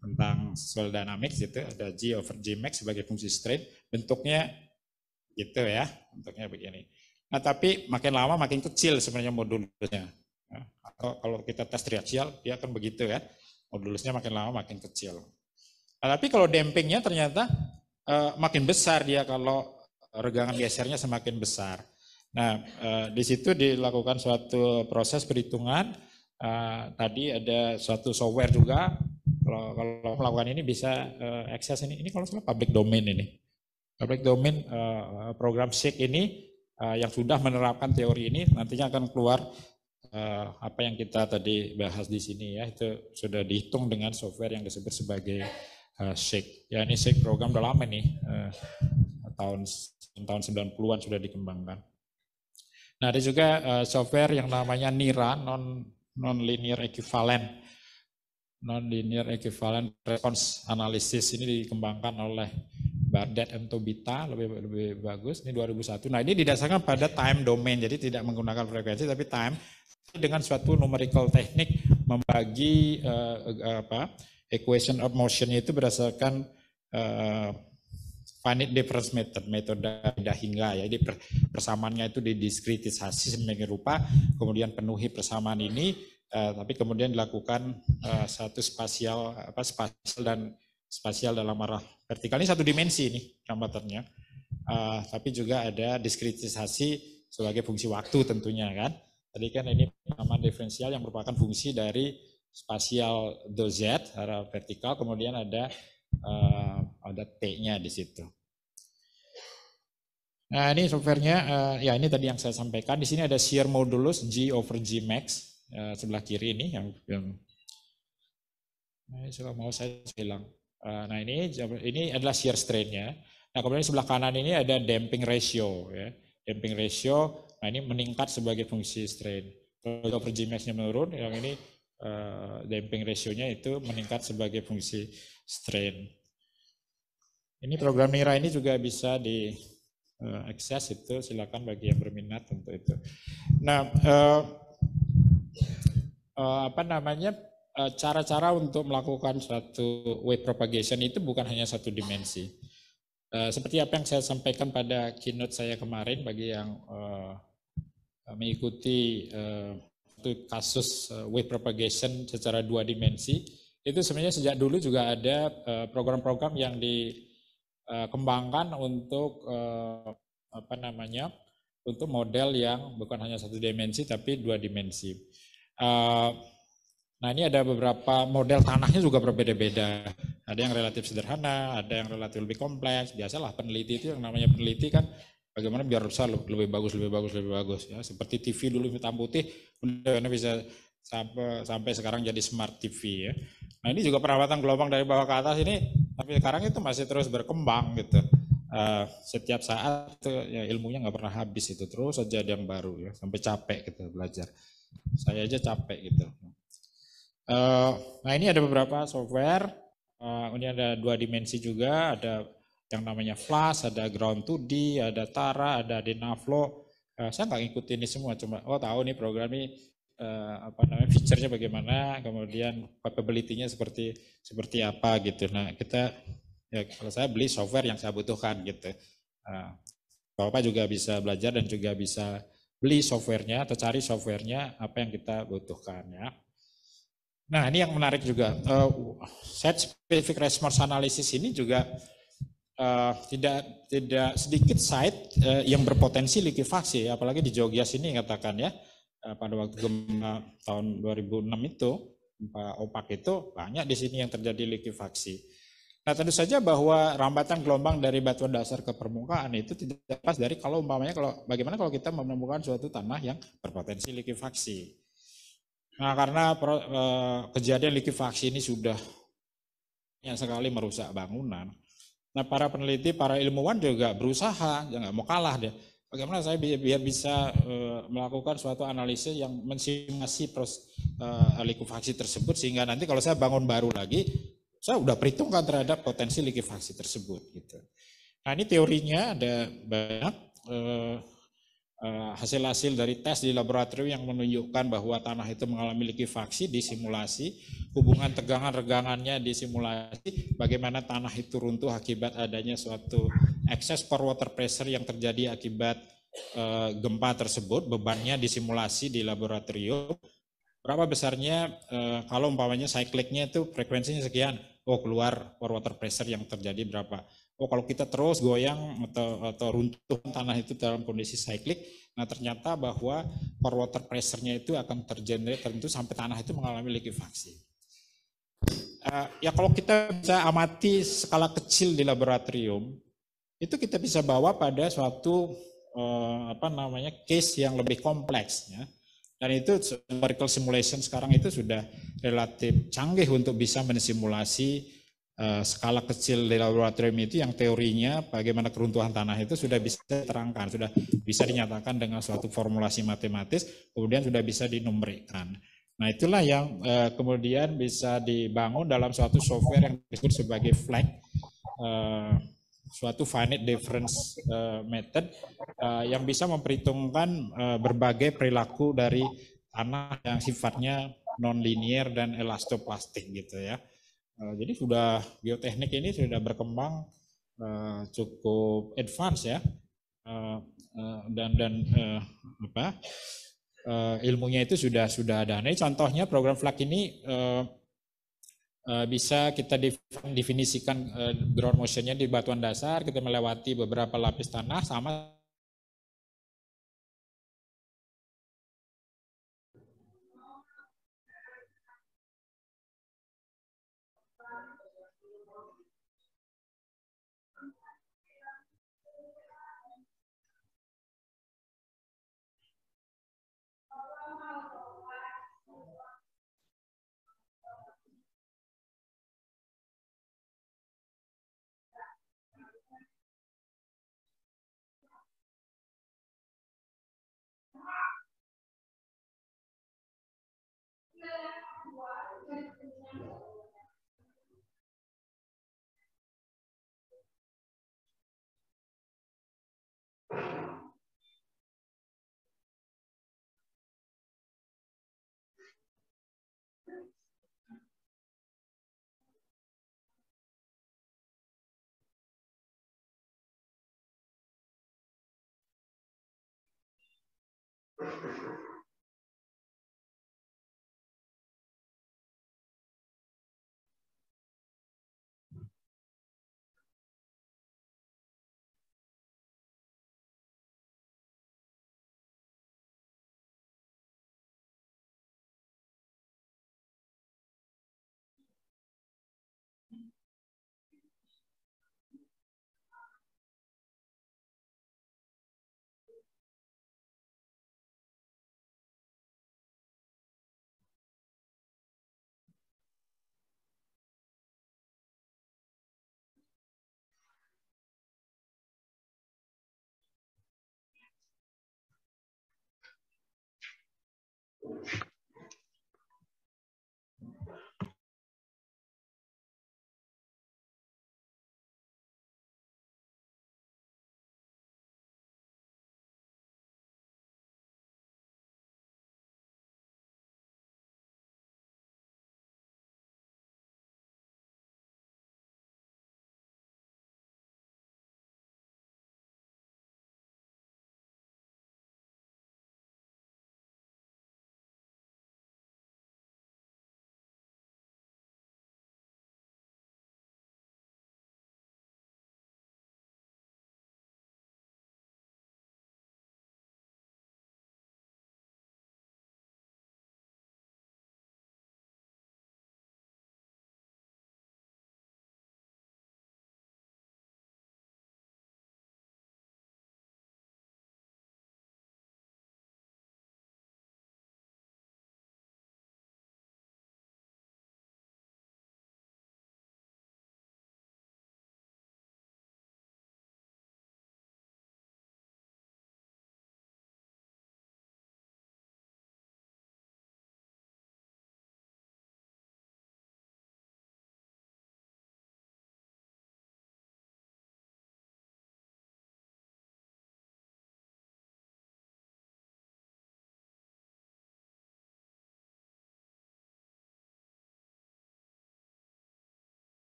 tentang soil dynamics itu ada G over G max sebagai fungsi strain bentuknya gitu ya bentuknya begini nah tapi makin lama makin kecil sebenarnya modulnya ya, atau kalau kita tes triaksial dia akan begitu ya modulusnya makin lama makin kecil nah, tapi kalau dampingnya ternyata uh, makin besar dia kalau regangan gesernya semakin besar. Nah, eh, di situ dilakukan suatu proses perhitungan. Eh, tadi ada suatu software juga. Kalau, kalau melakukan ini bisa eh, akses ini. Ini kalau salah public domain ini. Public domain program SIG ini yang sudah menerapkan teori ini nantinya akan keluar apa yang kita tadi bahas di sini ya itu sudah dihitung dengan software yang disebut sebagai SIG. Ya ini SIG program udah lama nih tahun tahun 90-an sudah dikembangkan. Nah, ada juga eh, software yang namanya NIRA, non non linear equivalent non linear equivalent response analysis ini dikembangkan oleh Bardet and Tobita lebih lebih bagus ini 2001. Nah, ini didasarkan pada time domain jadi tidak menggunakan frekuensi tapi time dengan suatu numerical teknik membagi uh, apa equation of motion itu berdasarkan uh, finite difference method, metode tidak hingga ya. Jadi persamaannya itu didiskritisasi didiskretinisasi rupa, kemudian penuhi persamaan ini, eh, tapi kemudian dilakukan eh, satu spasial apa spasial dan spasial dalam arah vertikal ini satu dimensi ini gambarnya Uh, eh, tapi juga ada diskritisasi sebagai fungsi waktu tentunya kan. Tadi kan ini persamaan diferensial yang merupakan fungsi dari spasial dz arah vertikal, kemudian ada uh, ada T-nya di situ. Nah ini softwarenya, uh, ya ini tadi yang saya sampaikan. Di sini ada shear modulus G over G max eh, sebelah kiri ini yang, yang nah, sudah mau saya bilang. Eh, nah ini ini adalah shear strainnya. Nah kemudian sebelah kanan ini ada damping ratio, ya. damping ratio. Nah ini meningkat sebagai fungsi strain. Kalau over G max-nya menurun, yang ini damping ratio-nya itu meningkat sebagai fungsi strain. Ini program mira ini juga bisa di uh, akses itu silakan bagi yang berminat untuk itu. Nah, uh, uh, apa namanya cara-cara uh, untuk melakukan satu wave propagation itu bukan hanya satu dimensi. Uh, seperti apa yang saya sampaikan pada keynote saya kemarin bagi yang uh, mengikuti uh, kasus uh, wave propagation secara dua dimensi itu sebenarnya sejak dulu juga ada program-program yang di Eh, kembangkan untuk uh, apa namanya untuk model yang bukan hanya satu dimensi tapi dua dimensi. Uh, nah ini ada beberapa model tanahnya juga berbeda-beda. Ada yang relatif sederhana, ada yang relatif lebih kompleks. Biasalah peneliti itu yang namanya peneliti kan bagaimana biar bisa lebih bagus, lebih bagus, lebih bagus. Ya seperti TV dulu hitam putih, kemudian bisa sampai, sampai sekarang jadi smart TV ya. Nah ini juga perawatan gelombang dari bawah ke atas ini tapi sekarang itu masih terus berkembang gitu uh, setiap saat itu, ya ilmunya nggak pernah habis itu terus saja ada yang baru ya sampai capek gitu belajar saya aja capek gitu uh, nah ini ada beberapa software uh, ini ada dua dimensi juga ada yang namanya Flash ada Ground 2D ada Tara ada Dynaflow. uh, saya nggak ngikutin ini semua cuma oh tahu nih program ini eh, apa namanya fiturnya bagaimana, kemudian capability-nya seperti seperti apa gitu. Nah, kita ya kalau saya beli software yang saya butuhkan gitu. uh, Bapak juga bisa belajar dan juga bisa beli softwarenya atau cari softwarenya apa yang kita butuhkan ya. Nah ini yang menarik juga, uh, eh, set specific response analysis ini juga uh, tidak tidak sedikit site uh, yang berpotensi likuifaksi, apalagi di Jogja sini katakan ya. Eh, pada waktu gempa tahun 2006 itu, gempa opak itu banyak di sini yang terjadi likuifaksi. Nah tentu saja bahwa rambatan gelombang dari batuan dasar ke permukaan itu tidak lepas dari kalau umpamanya kalau bagaimana kalau kita menemukan suatu tanah yang berpotensi likuifaksi. Nah karena eh, kejadian likuifaksi ini sudah yang sekali merusak bangunan. Nah para peneliti, para ilmuwan juga berusaha, jangan ya mau kalah deh bagaimana saya biar bisa uh, melakukan suatu analisis yang mensimulasi proses uh, likuifaksi tersebut sehingga nanti kalau saya bangun baru lagi saya udah perhitungkan terhadap potensi likuifaksi tersebut gitu. Nah ini teorinya ada banyak uh, Eh, hasil-hasil dari tes di laboratorium yang menunjukkan bahwa tanah itu mengalami likuifaksi disimulasi, hubungan tegangan-regangannya disimulasi, bagaimana tanah itu runtuh akibat adanya suatu excess pore water pressure yang terjadi akibat eh, gempa tersebut, bebannya disimulasi di laboratorium. Berapa besarnya eh, kalau umpamanya kliknya itu frekuensinya sekian, oh keluar pore water pressure yang terjadi berapa oh kalau kita terus goyang atau, atau runtuh tanah itu dalam kondisi cyclic, nah ternyata bahwa per water pressure-nya itu akan tergenerate tentu sampai tanah itu mengalami likuifaksi. Uh, eh, ya kalau kita bisa amati skala kecil di laboratorium, itu kita bisa bawa pada suatu uh, apa namanya case yang lebih kompleks ya. Dan itu numerical simulation sekarang itu sudah relatif canggih untuk bisa mensimulasi Eh, skala kecil di laboratorium itu yang teorinya bagaimana keruntuhan tanah itu sudah bisa diterangkan, sudah bisa dinyatakan dengan suatu formulasi matematis, kemudian sudah bisa dinumerikan. Nah itulah yang uh, kemudian bisa dibangun dalam suatu software yang disebut sebagai FLAG, uh, suatu finite difference uh, method uh, yang bisa memperhitungkan uh, berbagai perilaku dari tanah yang sifatnya non-linear dan elastoplastik gitu ya. Eh, jadi sudah geoteknik ini sudah berkembang eh, cukup advance ya eh, dan dan apa ilmunya itu sudah sudah ada. Nah, contohnya program FLAG ini bisa kita definisikan uh, ground motionnya di batuan dasar, kita melewati beberapa lapis tanah sama Thank you.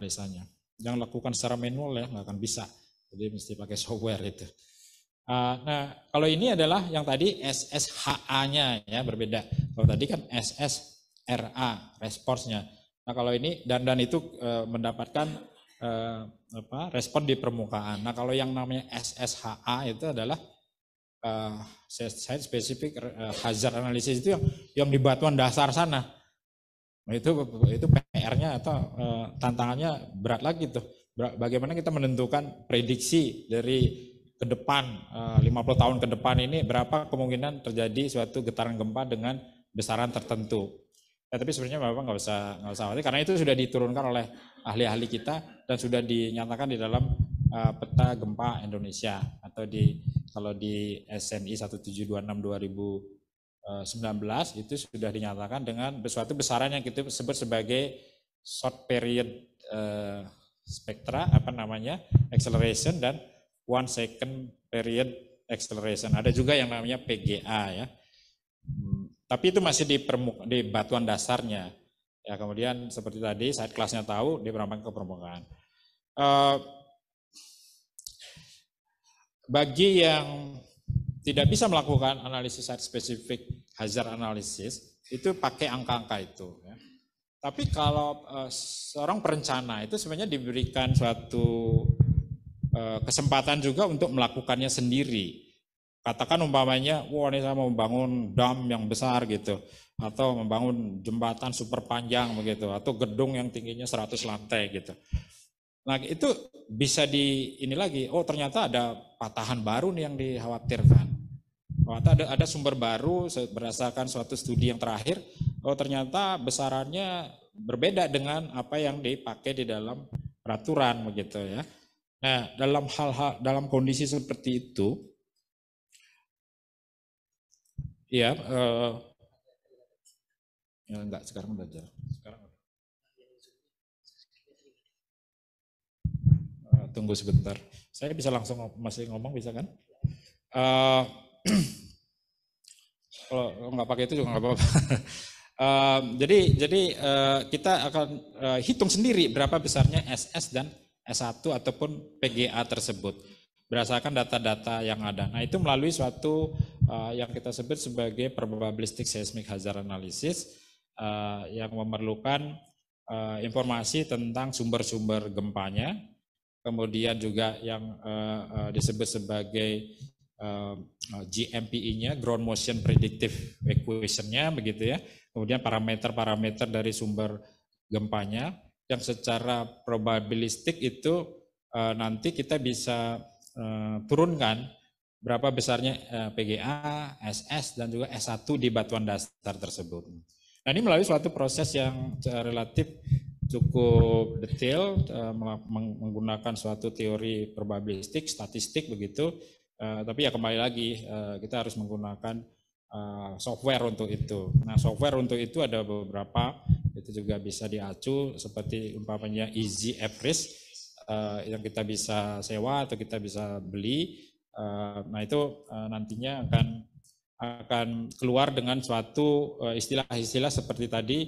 desanya. yang lakukan secara manual ya, nggak akan bisa. Jadi mesti pakai software itu. Ah, nah, kalau ini adalah yang tadi SSHA-nya ya berbeda. Kalau tadi kan SSRA responsnya. Nah, kalau ini dan dan itu eh, mendapatkan eh, apa? respon di permukaan. Nah, kalau yang namanya SSHA itu adalah uh, saya spesifik uh, hazard analysis itu yang yang di batuan dasar sana itu itu PR-nya atau e, tantangannya berat lagi tuh. Bagaimana kita menentukan prediksi dari ke depan e, eh, 50 tahun ke depan ini berapa kemungkinan terjadi suatu getaran gempa dengan besaran tertentu. Ya, tapi sebenarnya bapak nggak usah nggak usah khawatir karena itu sudah diturunkan oleh ahli-ahli kita dan sudah dinyatakan di dalam e, peta gempa Indonesia atau di kalau di SNI 1726 2000 19 eh, itu sudah dinyatakan dengan sesuatu besaran yang kita sebut sebagai short period uh, eh, spektra apa namanya acceleration dan one second period acceleration. Ada juga yang namanya PGA ya. Hmm, tapi itu masih di permuk di batuan dasarnya. Ya kemudian seperti tadi saat kelasnya tahu di berambang ke permukaan. Eh, bagi yang tidak bisa melakukan analisis site spesifik hazard analysis itu pakai angka-angka itu. Ya. Tapi kalau uh, seorang perencana itu sebenarnya diberikan suatu uh, kesempatan juga untuk melakukannya sendiri. Katakan umpamanya, wah ini saya mau membangun dam yang besar gitu, atau membangun jembatan super panjang begitu, atau gedung yang tingginya 100 lantai gitu. Nah itu bisa di ini lagi, oh ternyata ada patahan baru nih yang dikhawatirkan Ternyata ada ada sumber baru berdasarkan suatu studi yang terakhir. Oh ternyata besarannya berbeda dengan apa yang dipakai di dalam peraturan begitu ya. Nah dalam hal-hal dalam kondisi seperti itu, ya eh, ya enggak sekarang belajar. Sekarang eh, tunggu sebentar. Saya bisa langsung masih ngomong bisa kan? Eh, kalau nggak pakai itu juga nggak apa-apa. uh, jadi jadi uh, kita akan uh, hitung sendiri berapa besarnya SS dan S1 ataupun PGA tersebut berdasarkan data-data yang ada. Nah itu melalui suatu uh, yang kita sebut sebagai probabilistic seismic hazard analysis uh, yang memerlukan uh, informasi tentang sumber-sumber gempanya, kemudian juga yang uh, uh, disebut sebagai Eh, gmp GMPI-nya, ground motion predictive equation-nya begitu ya. Kemudian parameter-parameter dari sumber gempanya yang secara probabilistik itu eh, nanti kita bisa eh, turunkan berapa besarnya uh, PGA, SS dan juga S1 di batuan dasar tersebut. Nah, ini melalui suatu proses yang relatif cukup detail menggunakan suatu teori probabilistik, statistik begitu Eh, tapi ya kembali lagi uh, kita harus menggunakan uh, software untuk itu. Nah software untuk itu ada beberapa itu juga bisa diacu seperti umpamanya Easy App uh, yang kita bisa sewa atau kita bisa beli. Uh, nah itu uh, nantinya akan akan keluar dengan suatu istilah-istilah seperti tadi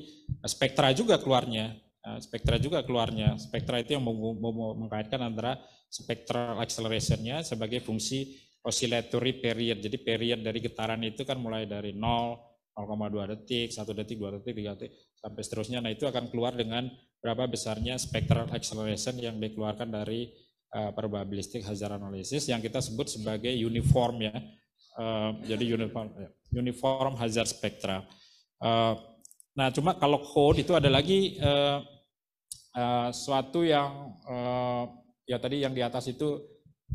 spektra juga keluarnya Eh, spektra juga keluarnya. Spektra itu yang mengkaitkan antara spectral accelerationnya sebagai fungsi oscillatory period. Jadi period dari getaran itu kan mulai dari 0, 0,2 detik, 1 detik, 2 detik, 3 detik, sampai seterusnya. Nah itu akan keluar dengan berapa besarnya spectral acceleration yang dikeluarkan dari uh, eh, probabilistic hazard analysis yang kita sebut sebagai uniform ya. Uh, jadi uniform, ya, uniform hazard spectra. Uh, Nah, cuma kalau code itu ada lagi uh, uh, suatu yang uh, ya tadi yang di atas itu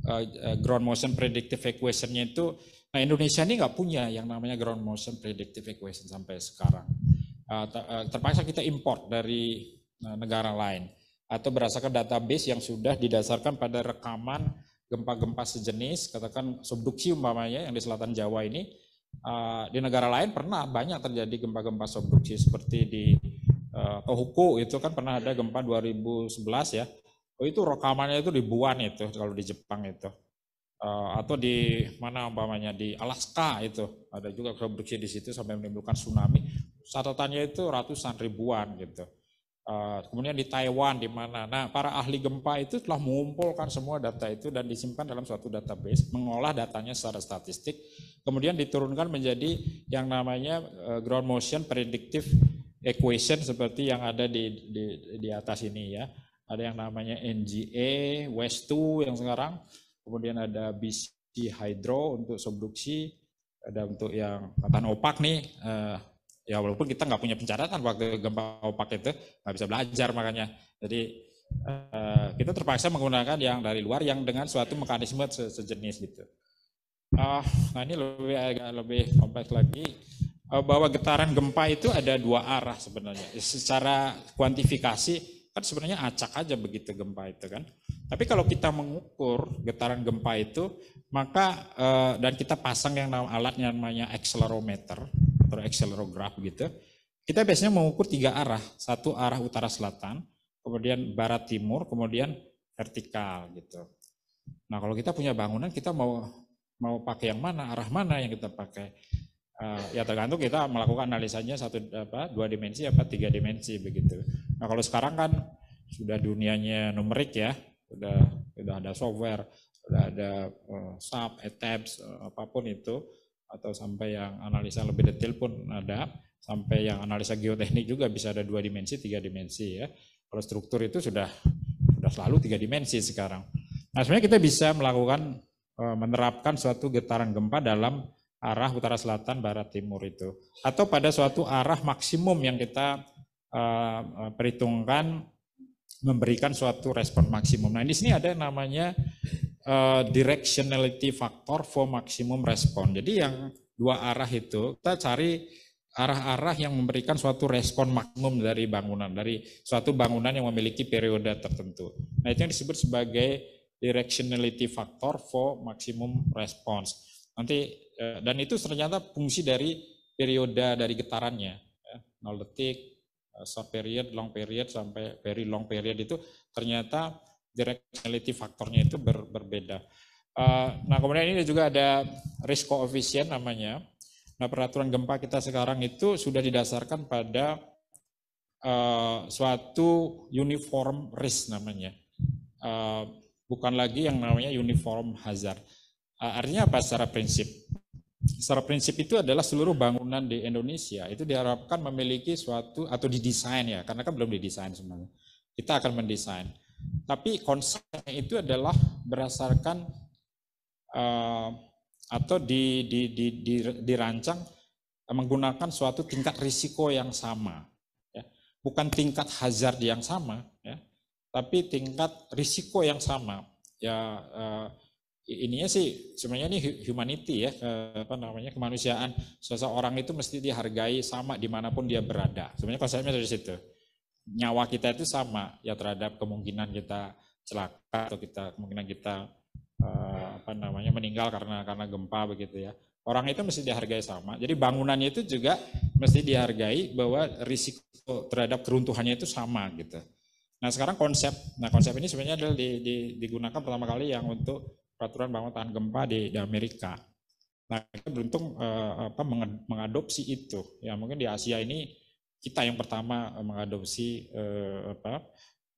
uh, ground motion predictive equation-nya itu nah Indonesia ini nggak punya yang namanya ground motion predictive equation sampai sekarang uh, terpaksa kita import dari negara lain atau berdasarkan database yang sudah didasarkan pada rekaman gempa-gempa sejenis katakan subduksi umpamanya yang di selatan Jawa ini uh, di negara lain pernah banyak terjadi gempa-gempa subduksi seperti di Eh, Tohoku itu kan pernah ada gempa 2011 ya. Oh itu rekamannya itu dibuat itu kalau di Jepang itu. Eh, atau di mana umpamanya di Alaska itu ada juga erupsi di situ sampai menimbulkan tsunami catatannya itu ratusan ribuan gitu eh, kemudian di Taiwan di mana nah para ahli gempa itu telah mengumpulkan semua data itu dan disimpan dalam suatu database mengolah datanya secara statistik kemudian diturunkan menjadi yang namanya ground motion predictive equation seperti yang ada di, di, di atas ini ya. Ada yang namanya NGA, West2 yang sekarang, kemudian ada BC Hydro untuk subduksi, ada untuk yang tanah opak nih, eh, ya walaupun kita nggak punya pencatatan waktu gempa opak itu, nggak bisa belajar makanya. Jadi eh, kita terpaksa menggunakan yang dari luar yang dengan suatu mekanisme se sejenis gitu. Uh, nah ini lebih agak lebih kompleks lagi. Eh, bahwa getaran gempa itu ada dua arah sebenarnya. Secara kuantifikasi kan sebenarnya acak aja begitu gempa itu kan. Tapi kalau kita mengukur getaran gempa itu maka eh, dan kita pasang yang namanya alat yang namanya accelerometer atau accelerograph gitu. Kita biasanya mengukur tiga arah, satu arah utara selatan, kemudian barat timur, kemudian vertikal gitu. Nah kalau kita punya bangunan kita mau mau pakai yang mana, arah mana yang kita pakai. Uh, ya tergantung kita melakukan analisanya satu apa dua dimensi apa tiga dimensi begitu. Nah kalau sekarang kan sudah dunianya numerik ya, sudah sudah ada software, sudah ada uh, eh, sub, etabs, uh, eh, apapun itu atau sampai yang analisa lebih detail pun ada, sampai yang analisa geoteknik juga bisa ada dua dimensi, tiga dimensi ya. Kalau struktur itu sudah sudah selalu tiga dimensi sekarang. Nah sebenarnya kita bisa melakukan uh, menerapkan suatu getaran gempa dalam arah utara selatan barat timur itu atau pada suatu arah maksimum yang kita uh, perhitungkan memberikan suatu respon maksimum. Nah, di sini ada yang namanya uh, directionality factor for maximum respon. Jadi yang dua arah itu kita cari arah-arah yang memberikan suatu respon maksimum dari bangunan, dari suatu bangunan yang memiliki periode tertentu. Nah, itu yang disebut sebagai directionality factor for maximum response. Nanti Eh, dan itu ternyata fungsi dari periode dari getarannya. Ya. nol detik, eh, short period, long period, sampai very long period itu ternyata directionality faktornya itu ber, berbeda. Eh, nah kemudian ini juga ada risk coefficient namanya. Nah peraturan gempa kita sekarang itu sudah didasarkan pada uh, suatu uniform risk namanya. Uh, bukan lagi yang namanya uniform hazard. Uh, artinya apa secara prinsip? Secara prinsip itu adalah seluruh bangunan di Indonesia itu diharapkan memiliki suatu atau didesain ya, karena kan belum didesain semuanya Kita akan mendesain. Tapi konsepnya itu adalah berdasarkan uh, atau di, di, di, di, dirancang menggunakan suatu tingkat risiko yang sama. Ya. Bukan tingkat hazard yang sama, ya. tapi tingkat risiko yang sama. Ya, uh, ininya sih sebenarnya ini humanity ya apa namanya kemanusiaan seseorang itu mesti dihargai sama dimanapun dia berada sebenarnya konsepnya dari situ nyawa kita itu sama ya terhadap kemungkinan kita celaka atau kita kemungkinan kita eh, apa namanya meninggal karena karena gempa begitu ya orang itu mesti dihargai sama jadi bangunannya itu juga mesti dihargai bahwa risiko terhadap keruntuhannya itu sama gitu nah sekarang konsep nah konsep ini sebenarnya adalah digunakan pertama kali yang untuk peraturan bangun tahan gempa di, di Amerika. Nah kita beruntung eh, apa, mengadopsi itu. Ya mungkin di Asia ini kita yang pertama eh, mengadopsi eh, apa,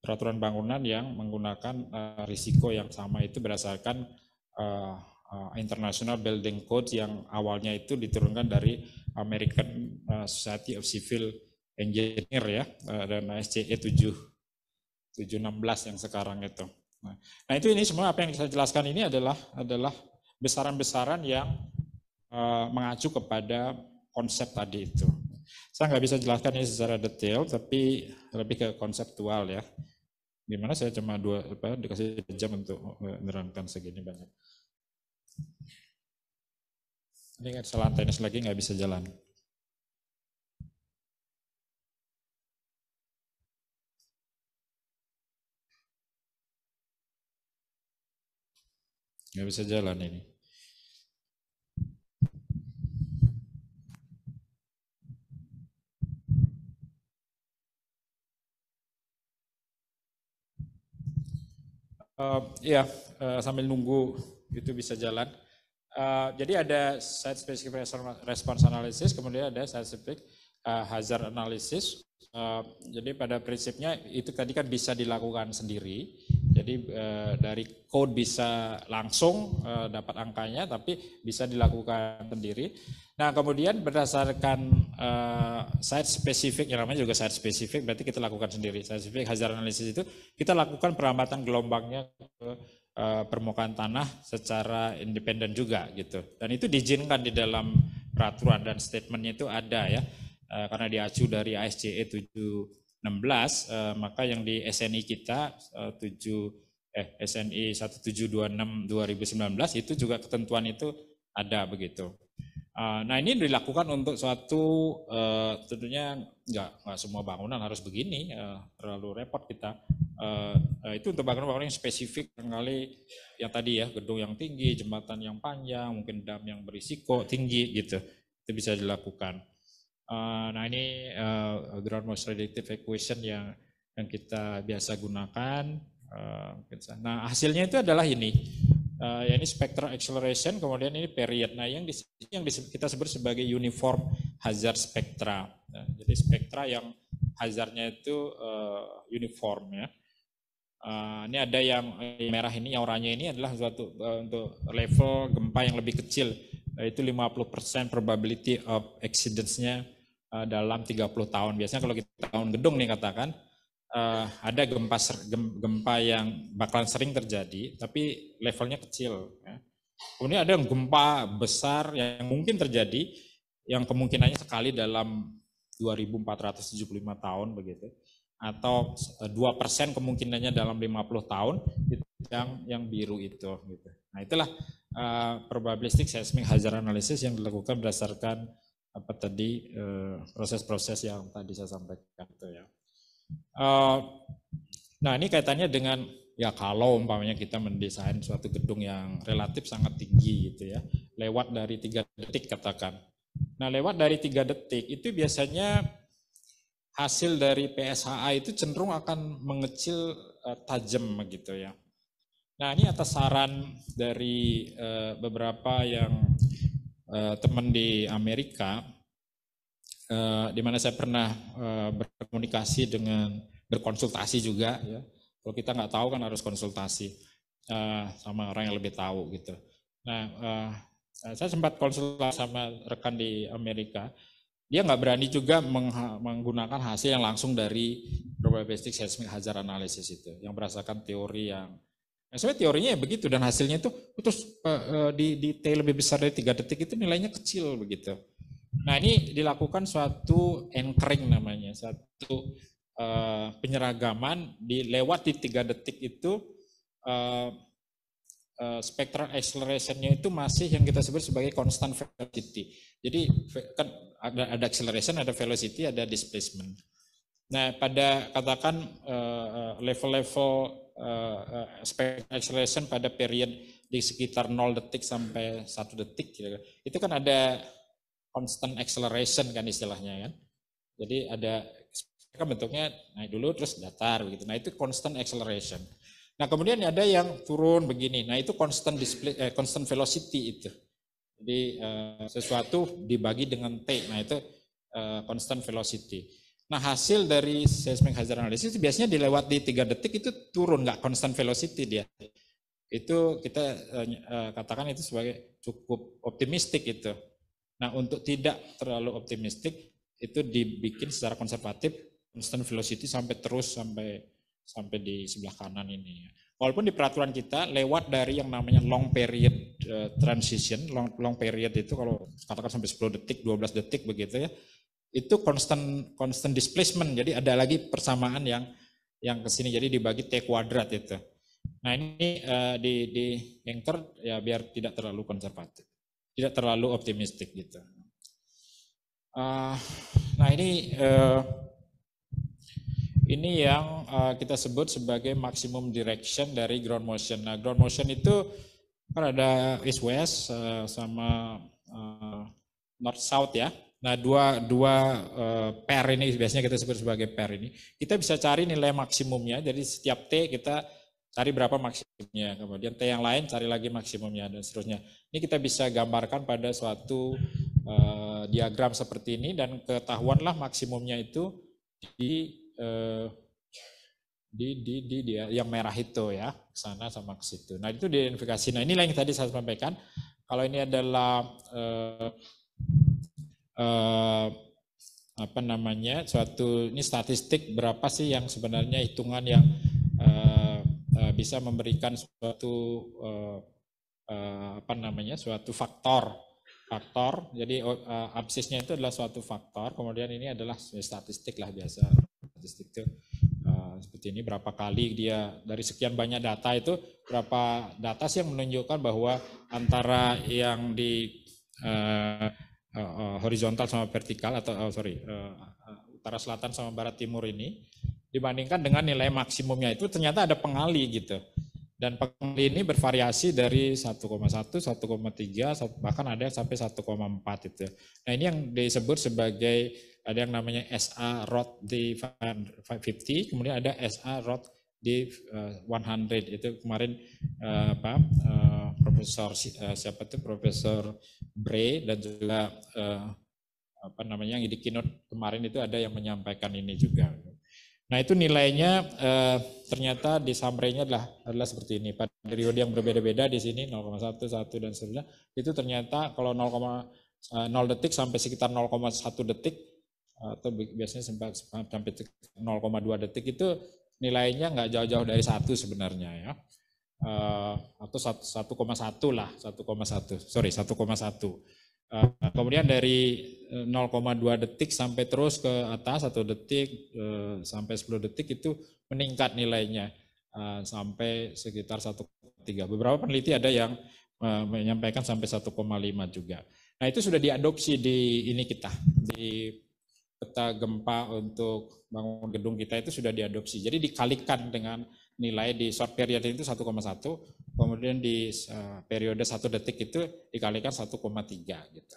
peraturan bangunan yang menggunakan eh, risiko yang sama itu berdasarkan eh, eh International Building Code yang awalnya itu diturunkan dari American eh, Society of Civil Engineer ya dan SCE 7 716 yang sekarang itu. Nah, nah itu ini semua apa yang saya jelaskan ini adalah adalah besaran-besaran yang uh, mengacu kepada konsep tadi itu. Saya nggak bisa jelaskan ini secara detail, tapi lebih ke konseptual ya. gimana saya cuma dua apa dikasih jam untuk menerangkan segini banyak. Ini kan selantai lagi nggak bisa jalan. Nggak bisa jalan ini. Uh, ya, uh, sambil nunggu itu bisa jalan. Uh, jadi ada site specific response analysis, kemudian ada site specific uh, hazard analysis. Uh, jadi pada prinsipnya itu tadi kan bisa dilakukan sendiri jadi eh, dari code bisa langsung eh, dapat angkanya, tapi bisa dilakukan sendiri. Nah kemudian berdasarkan eh, site spesifik, yang namanya juga site spesifik, berarti kita lakukan sendiri. Site spesifik hazard analysis itu kita lakukan perambatan gelombangnya ke eh, permukaan tanah secara independen juga gitu. Dan itu diizinkan di dalam peraturan dan statementnya itu ada ya, karena diacu dari ASCE 7 16 eh, maka yang di SNI kita eh, 7 eh SNI 1726 2019 itu juga ketentuan itu ada begitu. Eh, nah ini dilakukan untuk suatu eh, tentunya enggak nggak semua bangunan harus begini eh, terlalu repot kita. eh, eh itu untuk bangunan-bangunan yang spesifik kali yang tadi ya gedung yang tinggi, jembatan yang panjang, mungkin dam yang berisiko tinggi gitu itu bisa dilakukan. Eh, nah ini uh, ground most reductive equation yang yang kita biasa gunakan. Uh, nah hasilnya itu adalah ini. Uh, ya ini spectral acceleration, kemudian ini period. Nah yang di, yang di, kita sebut sebagai uniform hazard spectra. Nah, jadi spektra yang hazardnya itu uh, uniform ya. Uh, ini ada yang merah ini, yang oranye ini adalah suatu uh, untuk level gempa yang lebih kecil, yaitu nah, 50% probability of accidents nya Eh, dalam dalam 30 tahun. Biasanya kalau kita tahun gedung nih katakan, uh, ada gempa gempa yang bakalan sering terjadi, tapi levelnya kecil. Ya. Kemudian ada gempa besar yang mungkin terjadi, yang kemungkinannya sekali dalam 2.475 tahun begitu, atau eh, dua persen kemungkinannya dalam 50 tahun yang yang biru itu. Gitu. Nah itulah uh, probabilistic seismic hazard analysis yang dilakukan berdasarkan apa tadi eh, proses-proses yang tadi saya sampaikan itu ya. Eh, nah ini kaitannya dengan ya kalau umpamanya kita mendesain suatu gedung yang relatif sangat tinggi gitu ya, lewat dari tiga detik katakan. Nah lewat dari tiga detik itu biasanya hasil dari PSHA itu cenderung akan mengecil eh, tajam gitu ya. Nah ini atas saran dari beberapa yang uh, teman di Amerika, uh, di mana saya pernah uh, berkomunikasi dengan berkonsultasi juga. Ya. Kalau kita nggak tahu kan harus konsultasi uh, sama orang yang lebih tahu gitu. Nah, uh, saya sempat konsultasi sama rekan di Amerika. Dia nggak berani juga menggunakan hasil yang langsung dari probabilistic seismic hazard analysis itu, yang berdasarkan teori yang Nah, sebenarnya teorinya ya begitu dan hasilnya itu oh, terus uh, di, di T lebih besar dari tiga detik itu nilainya kecil begitu. Nah ini dilakukan suatu anchoring namanya, satu uh, eh, penyeragaman di lewat di tiga detik itu uh, uh, spectral accelerationnya itu masih yang kita sebut sebagai constant velocity. Jadi kan ada, ada acceleration, ada velocity, ada displacement. Nah pada katakan level-level uh, level -level uh, eh, acceleration eh, pada period di sekitar 0 detik sampai 1 detik gitu. Itu kan ada constant acceleration kan istilahnya kan. Jadi ada kan bentuknya naik dulu terus datar begitu. Nah, itu constant acceleration. Nah, kemudian ada yang turun begini. Nah, itu constant display eh, constant velocity itu. Jadi eh, sesuatu dibagi dengan t. Nah, itu eh, constant velocity. Nah hasil dari seismic hazard analysis biasanya dilewat di tiga detik itu turun nggak constant velocity dia. Itu kita eh, eh, katakan itu sebagai cukup optimistik itu. Nah untuk tidak terlalu optimistik itu dibikin secara konservatif constant velocity sampai terus sampai sampai di sebelah kanan ini. Walaupun di peraturan kita lewat dari yang namanya long period eh, transition, long, long period itu kalau katakan sampai 10 detik, 12 detik begitu ya, itu constant constant displacement. Jadi ada lagi persamaan yang yang kesini Jadi dibagi T kuadrat itu. Nah, ini uh, di di anchor ya biar tidak terlalu konservatif. Tidak terlalu optimistik gitu. Uh, nah, ini uh, ini yang uh, kita sebut sebagai maximum direction dari ground motion. Nah, ground motion itu kan ada east west uh, sama uh, north south ya. Nah, dua dua eh, pair ini biasanya kita sebut sebagai pair ini. Kita bisa cari nilai maksimumnya. Jadi setiap T kita cari berapa maksimumnya. Kemudian T yang lain cari lagi maksimumnya dan seterusnya. Ini kita bisa gambarkan pada suatu uh, diagram seperti ini dan ketahuanlah maksimumnya itu di uh, di di di dia yang merah itu ya, sana sama ke situ. Nah, itu diidentifikasi. Nah, ini yang tadi saya sampaikan. Kalau ini adalah uh, eh, apa namanya suatu ini statistik berapa sih yang sebenarnya hitungan yang eh, eh bisa memberikan suatu eh, eh, apa namanya suatu faktor faktor jadi oh, eh, absisnya itu adalah suatu faktor kemudian ini adalah statistik lah biasa statistik itu eh, seperti ini berapa kali dia dari sekian banyak data itu berapa data sih yang menunjukkan bahwa antara yang di eh, Eh, eh, horizontal sama vertikal atau oh, sorry utara selatan sama barat timur ini dibandingkan dengan nilai maksimumnya itu ternyata ada pengali gitu dan pengali ini bervariasi dari 1,1, 1,3, bahkan ada yang sampai 1,4 itu. Nah ini yang disebut sebagai ada yang namanya SA ROT D550, kemudian ada SA ROT di uh, eh, 100 itu kemarin uh, apa uh, profesor uh, siapa tuh profesor Bre dan juga uh, apa namanya yang di keynote kemarin itu ada yang menyampaikan ini juga. Nah itu nilainya uh, ternyata di summary adalah, adalah seperti ini. Pada periode yang berbeda-beda di sini 0,1, 1, dan seterusnya. Itu ternyata kalau 0,0 detik sampai sekitar 0,1 detik atau biasanya sampai, sampai 0,2 detik itu nilainya nggak jauh-jauh dari satu sebenarnya ya. Eh, atau 1,1 lah, 1,1, sorry 1,1. Eh, kemudian dari 0,2 eh, detik sampai terus ke atas satu detik sampai 10 detik itu meningkat nilainya sampai sekitar 1,3. Beberapa peneliti ada yang menyampaikan sampai 1,5 juga. Nah itu sudah diadopsi di ini kita, di peta gempa untuk bangun gedung kita itu sudah diadopsi. Jadi dikalikan dengan nilai di short period itu 1,1, kemudian di eh, periode 1 detik itu dikalikan 1,3 gitu.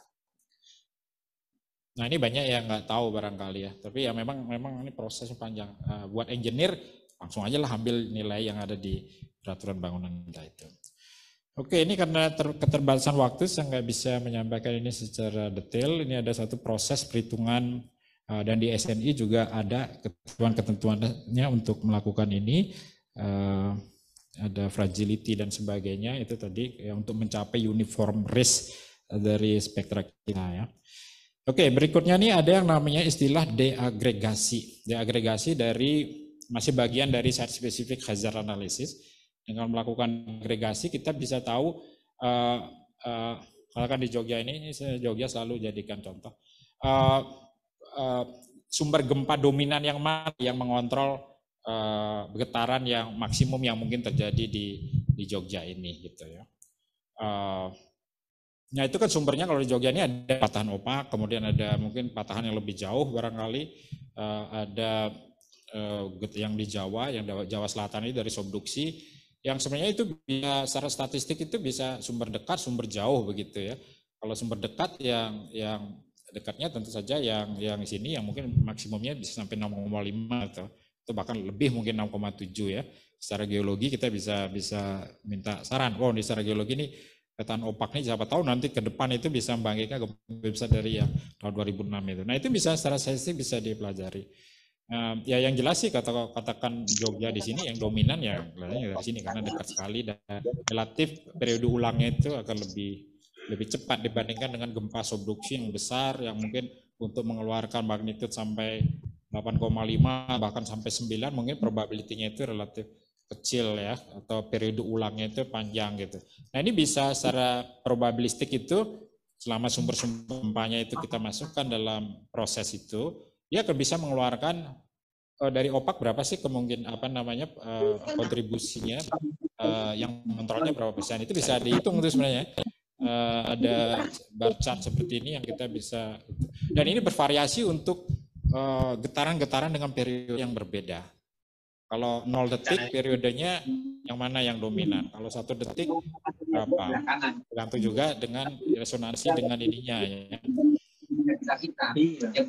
Nah ini banyak yang nggak tahu barangkali ya, tapi ya memang memang ini proses panjang. Eh, buat engineer langsung aja lah ambil nilai yang ada di peraturan bangunan kita itu. Oke, ini karena ter, keterbatasan waktu saya nggak bisa menyampaikan ini secara detail. Ini ada satu proses perhitungan Eh, dan di SNI juga ada ketentuan-ketentuannya untuk melakukan ini eh, ada fragility dan sebagainya itu tadi ya, untuk mencapai uniform risk dari spektra kita ya. Oke, berikutnya nih ada yang namanya istilah deagregasi. Deagregasi dari masih bagian dari site specific hazard analysis. Dengan melakukan agregasi kita bisa tahu uh, uh, kalau kan di Jogja ini, ini Jogja selalu jadikan contoh. Uh, Eh, sumber gempa dominan yang mana yang mengontrol uh, getaran yang maksimum yang mungkin terjadi di di Jogja ini gitu ya. Uh, nah itu kan sumbernya kalau di Jogja ini ada patahan opak, kemudian ada mungkin patahan yang lebih jauh barangkali uh, ada uh, yang di Jawa, yang Jawa Selatan ini dari subduksi, yang sebenarnya itu bisa secara statistik itu bisa sumber dekat, sumber jauh begitu ya. Kalau sumber dekat yang yang dekatnya tentu saja yang yang sini yang mungkin maksimumnya bisa sampai 6,5 atau atau bahkan lebih mungkin 6,7 ya. Secara geologi kita bisa bisa minta saran. Oh, di secara geologi ini opak opaknya siapa tahu nanti ke depan itu bisa membangkitkan gempa besar dari yang tahun 2006 itu. Nah itu bisa secara sains bisa dipelajari. Uh, ya yang jelas sih kata katakan Jogja di sini yang dominan ya dari sini karena dekat sekali dan relatif periode ulangnya itu akan lebih lebih cepat dibandingkan dengan gempa subduksi yang besar yang mungkin untuk mengeluarkan magnitude sampai 8,5 bahkan sampai 9 mungkin probabilitinya itu relatif kecil ya atau periode ulangnya itu panjang gitu. Nah ini bisa secara probabilistik itu selama sumber-sumber gempanya itu kita masukkan dalam proses itu, dia akan bisa mengeluarkan eh, dari opak berapa sih kemungkinan apa namanya eh, kontribusinya eh, yang kontrolnya berapa persen itu bisa dihitung itu sebenarnya uh, ada bar chart seperti ini yang kita bisa dan ini bervariasi untuk eh, getaran-getaran uh, dengan periode yang berbeda. Kalau nol detik periodenya yang mana yang dominan? Kalau satu detik berapa? Tergantung juga dengan resonansi dengan ininya ya.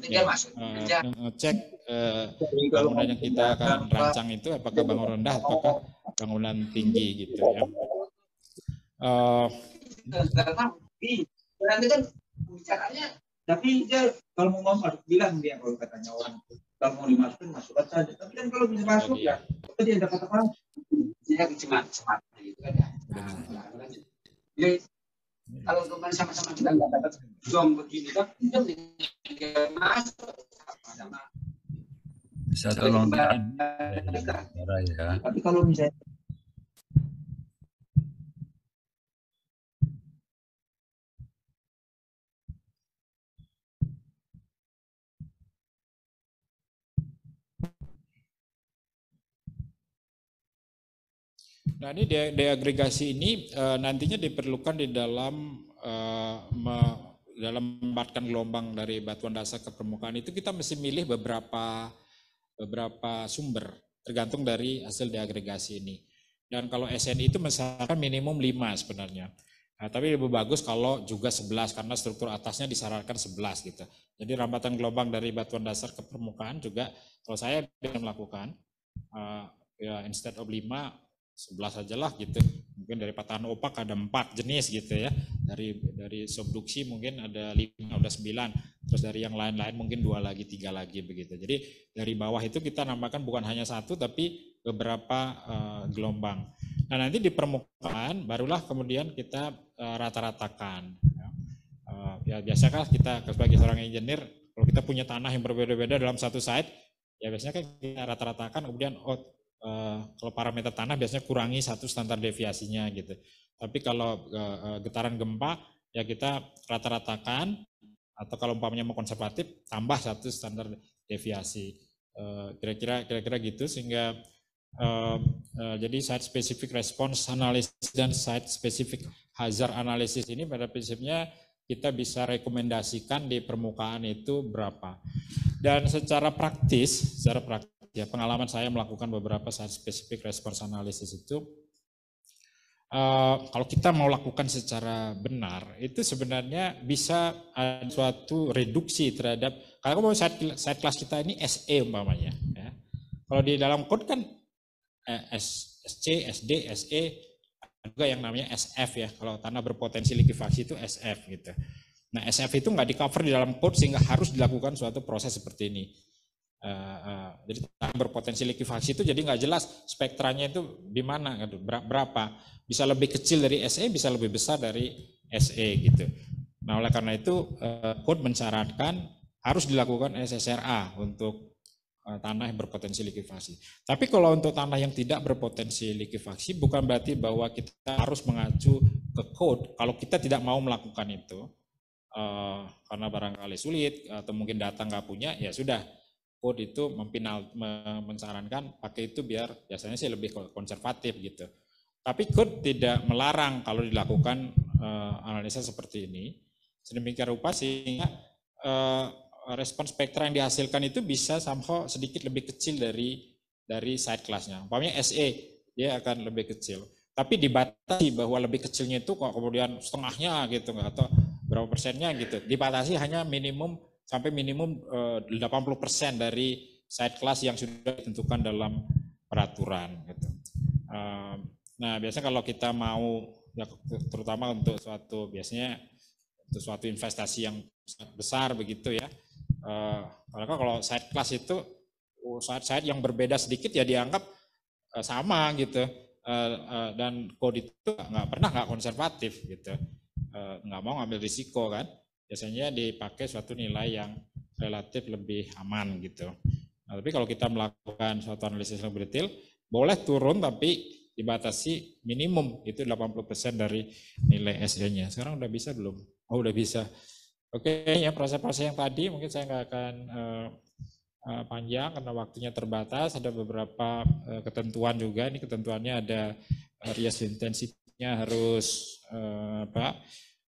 Ya, uh, cek uh, bangunan yang kita akan rancang itu apakah bangunan rendah apakah bangunan tinggi gitu ya. Uh, karena ih nanti kan bicaranya tapi dia kalau mau ngomong harus bilang dia kalau katanya orang kalau mau dimasukin masuk aja tapi kan kalau bisa masuk ya itu dia ada kata dia cemat cemat gitu kan ya jadi kalau teman sama-sama kita nggak dapat zoom begini kan dia masuk sama-sama bisa tolong ya. Tapi kalau misalnya Nah ini de deagregasi ini uh, nantinya diperlukan di dalam uh, me dalam membatkan gelombang dari batuan dasar ke permukaan itu kita mesti milih beberapa beberapa sumber tergantung dari hasil deagregasi ini. Dan kalau SNI itu misalkan minimum 5 sebenarnya. Nah, tapi lebih bagus kalau juga 11 karena struktur atasnya disarankan 11 gitu. Jadi rambatan gelombang dari batuan dasar ke permukaan juga kalau saya dengan melakukan uh, ya instead of 5 sebelas aja lah gitu. Mungkin dari patahan opak ada empat jenis gitu ya. Dari dari subduksi mungkin ada lima, ada sembilan. Terus dari yang lain-lain mungkin dua lagi, tiga lagi begitu. Jadi dari bawah itu kita nambahkan bukan hanya satu tapi beberapa uh, gelombang. Nah nanti di permukaan barulah kemudian kita uh, rata-ratakan. Ya. Uh, ya kita sebagai seorang engineer kalau kita punya tanah yang berbeda-beda dalam satu site, ya biasanya kan kita rata-ratakan kemudian oh Eh, kalau parameter tanah biasanya kurangi satu standar deviasinya gitu. Tapi kalau eh, eh, getaran gempa ya kita rata-ratakan atau kalau umpamanya mau konservatif tambah satu standar deviasi kira-kira kira-kira gitu sehingga jadi site specific response analysis dan site specific hazard analysis ini pada prinsipnya kita bisa rekomendasikan di permukaan itu berapa dan secara praktis secara praktis ya pengalaman saya melakukan beberapa saat spesifik response analysis itu uh, kalau kita mau lakukan secara benar itu sebenarnya bisa ada suatu reduksi terhadap kalau mau saat kelas class kita ini SE umpamanya ya. Kalau di dalam code kan eh, S, SC, SD, SE juga yang namanya SF ya. Kalau tanah berpotensi likuifaksi itu SF gitu. Nah SF itu nggak di cover di dalam code sehingga harus dilakukan suatu proses seperti ini. Eh, eh, jadi tanah berpotensi likuifaksi itu jadi nggak jelas spektranya itu di mana gitu. berapa bisa lebih kecil dari SE bisa lebih besar dari SE gitu. Nah oleh karena itu kod eh, code mensyaratkan harus dilakukan SSRA untuk tanah yang berpotensi likuifaksi. Tapi kalau untuk tanah yang tidak berpotensi likuifaksi bukan berarti bahwa kita harus mengacu ke code kalau kita tidak mau melakukan itu karena barangkali sulit atau mungkin data nggak punya ya sudah Wood itu mempinal, mensarankan pakai itu biar biasanya sih lebih konservatif gitu. Tapi Good tidak melarang kalau dilakukan uh, analisa seperti ini. Sedemikian rupa sehingga uh, respon spektra yang dihasilkan itu bisa somehow sedikit lebih kecil dari dari side classnya. Umpamanya SE dia akan lebih kecil. Tapi dibatasi bahwa lebih kecilnya itu kok kemudian setengahnya gitu atau berapa persennya gitu. Dibatasi hanya minimum sampai minimum 80% eh, dari side class yang sudah ditentukan dalam peraturan. Gitu. Nah biasanya kalau kita mau, ya terutama untuk suatu biasanya untuk suatu investasi yang besar begitu ya, mereka kalau side class itu oh, side-side yang berbeda sedikit ya dianggap eh, sama gitu dan kode itu nggak pernah nggak konservatif gitu nggak mau ngambil risiko kan biasanya dipakai suatu nilai yang relatif lebih aman gitu. Nah, tapi kalau kita melakukan suatu analisis lebih detail, boleh turun tapi dibatasi minimum itu 80% dari nilai SE-nya. Sekarang udah bisa belum? Oh, udah bisa. Oke, okay, ya proses-proses yang tadi mungkin saya nggak akan uh, uh, panjang karena waktunya terbatas. Ada beberapa uh, ketentuan juga. Ini ketentuannya ada uh, rias intensitasnya harus uh, apa?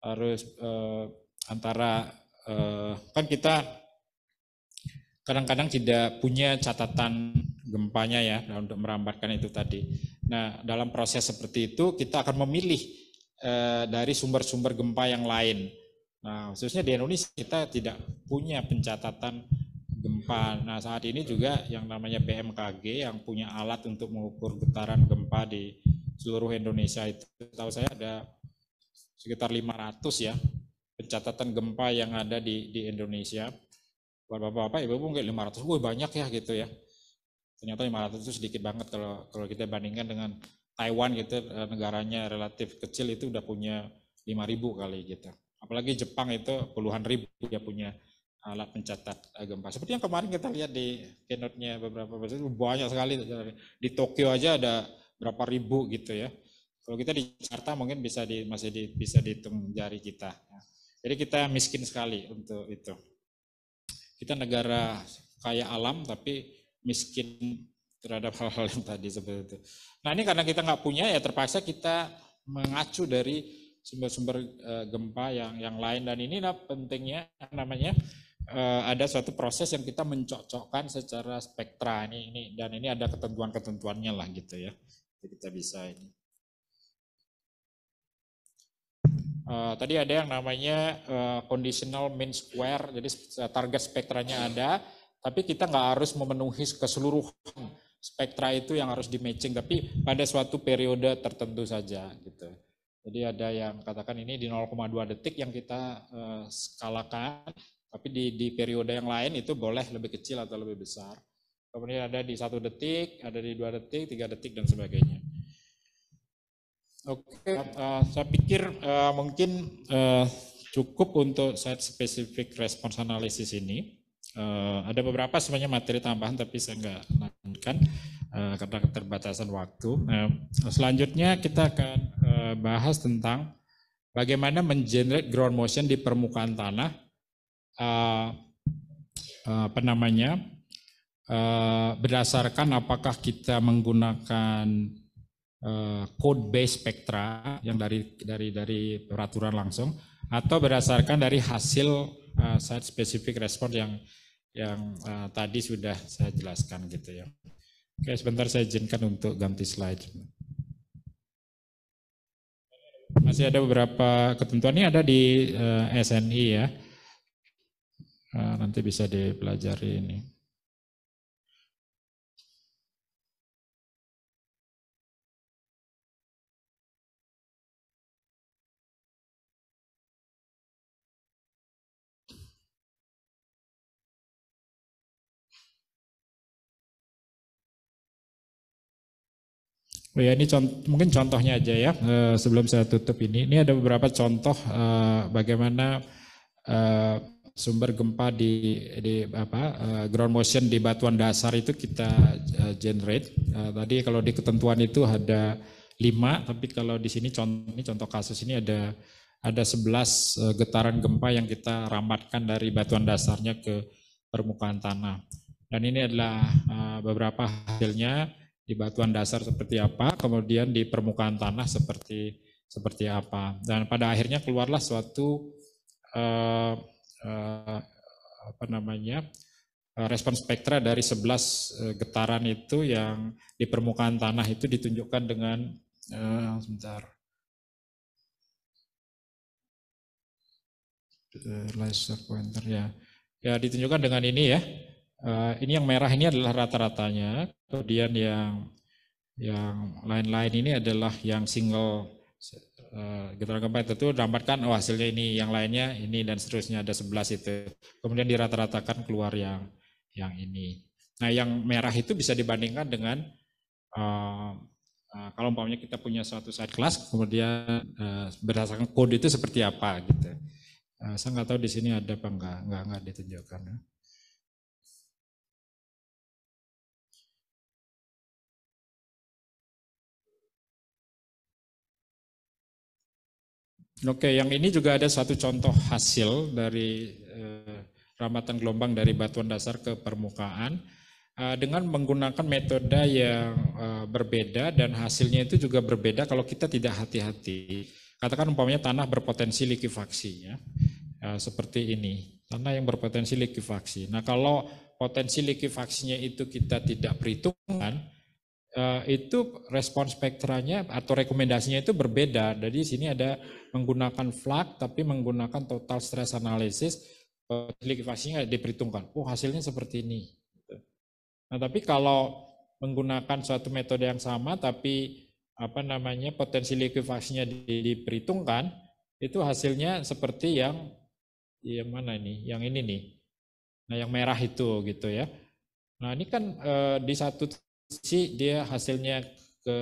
Harus uh, antara eh, kan kita kadang-kadang tidak punya catatan gempanya ya nah, untuk merambatkan itu tadi. Nah dalam proses seperti itu kita akan memilih eh, dari sumber-sumber gempa yang lain. Nah khususnya di Indonesia kita tidak punya pencatatan gempa. Nah saat ini juga yang namanya BMKG yang punya alat untuk mengukur getaran gempa di seluruh Indonesia itu tahu saya ada sekitar 500 ya pencatatan gempa yang ada di, di Indonesia. Buat bapak-bapak, ibu-ibu mungkin 500, wah banyak ya gitu ya. Ternyata 500 itu sedikit banget kalau kalau kita bandingkan dengan Taiwan gitu, eh, negaranya relatif kecil itu udah punya 5.000 kali gitu. Apalagi Jepang itu puluhan ribu dia punya alat pencatat eh, gempa. Seperti yang kemarin kita lihat di keynote-nya beberapa persen, banyak sekali. Di Tokyo aja ada berapa ribu gitu ya. Kalau kita di Jakarta mungkin bisa di, masih di, bisa dihitung jari kita. Ya. Jadi kita miskin sekali untuk itu. Kita negara kaya alam tapi miskin terhadap hal-hal yang tadi seperti itu. Nah ini karena kita nggak punya ya terpaksa kita mengacu dari sumber-sumber eh, gempa yang yang lain dan ini pentingnya namanya eh, ada suatu proses yang kita mencocokkan secara spektra ini ini dan ini ada ketentuan-ketentuannya lah gitu ya. Jadi kita bisa ini. Uh, tadi ada yang namanya uh, conditional mean square, jadi eh, target spektranya ada, tapi kita nggak harus memenuhi keseluruhan spektra itu yang harus di matching, tapi pada suatu periode tertentu saja gitu. Jadi ada yang katakan ini di 0,2 detik yang kita uh, skalakan, tapi di, di periode yang lain itu boleh lebih kecil atau lebih besar. Kemudian ada di satu detik, ada di dua detik, tiga detik dan sebagainya. Oke, uh, saya pikir uh, mungkin uh, cukup untuk site specific response analysis ini. Uh, ada beberapa sebenarnya materi tambahan tapi saya nggak lanjutkan uh, karena keterbatasan waktu. Uh, selanjutnya kita akan uh, bahas tentang bagaimana mengenerate ground motion di permukaan tanah. Uh, uh, apa namanya? Uh, berdasarkan apakah kita menggunakan Eh, code base spektra yang dari dari dari peraturan langsung atau berdasarkan dari hasil uh, site specific response yang yang uh, tadi sudah saya jelaskan gitu ya. Oke, sebentar saya izinkan untuk ganti slide. Masih ada beberapa ketentuan ini ada di uh, SNI ya. Uh, nanti bisa dipelajari ini. Oh ya, ini contoh, mungkin contohnya aja ya, eh, sebelum saya tutup ini. Ini ada beberapa contoh uh, bagaimana uh, sumber gempa di, di apa, uh, ground motion di batuan dasar itu kita uh, generate. Uh, tadi kalau di ketentuan itu ada lima, tapi kalau di sini contoh, ini contoh kasus ini ada ada 11 getaran gempa yang kita ramatkan dari batuan dasarnya ke permukaan tanah. Dan ini adalah beberapa hasilnya di batuan dasar seperti apa, kemudian di permukaan tanah seperti seperti apa. Dan pada akhirnya keluarlah suatu uh, uh, apa namanya uh, respon spektra dari 11 getaran itu yang di permukaan tanah itu ditunjukkan dengan uh, sebentar. Uh, laser pointer ya. Ya ditunjukkan dengan ini ya. Eh, ini yang merah ini adalah rata-ratanya, kemudian yang yang lain-lain ini adalah yang single uh, eh, getaran gempa itu dapatkan oh hasilnya ini, yang lainnya ini dan seterusnya ada 11 itu. Kemudian dirata-ratakan keluar yang yang ini. Nah, yang merah itu bisa dibandingkan dengan uh, uh, kalau umpamanya kita punya suatu side class kemudian uh, berdasarkan kode itu seperti apa gitu. Uh, saya nggak tahu di sini ada apa nggak nggak enggak ditunjukkan. Ya. Oke, yang ini juga ada satu contoh hasil dari eh, rambatan gelombang dari batuan dasar ke permukaan eh, dengan menggunakan metode yang eh, berbeda dan hasilnya itu juga berbeda kalau kita tidak hati-hati. Katakan umpamanya tanah berpotensi likuifaksi ya. Eh, seperti ini, tanah yang berpotensi likuifaksi. Nah, kalau potensi likuifaksinya itu kita tidak perhitungkan, Eh, itu respon spektranya atau rekomendasinya itu berbeda. Jadi sini ada menggunakan FLAG tapi menggunakan total stress analysis, eh, likuifasinya diperhitungkan. Oh hasilnya seperti ini. Gitu. Nah tapi kalau menggunakan suatu metode yang sama tapi apa namanya potensi likuifasinya diperhitungkan, itu hasilnya seperti yang yang mana ini? Yang ini nih. Nah yang merah itu gitu ya. Nah ini kan e, di satu sisi dia hasilnya ke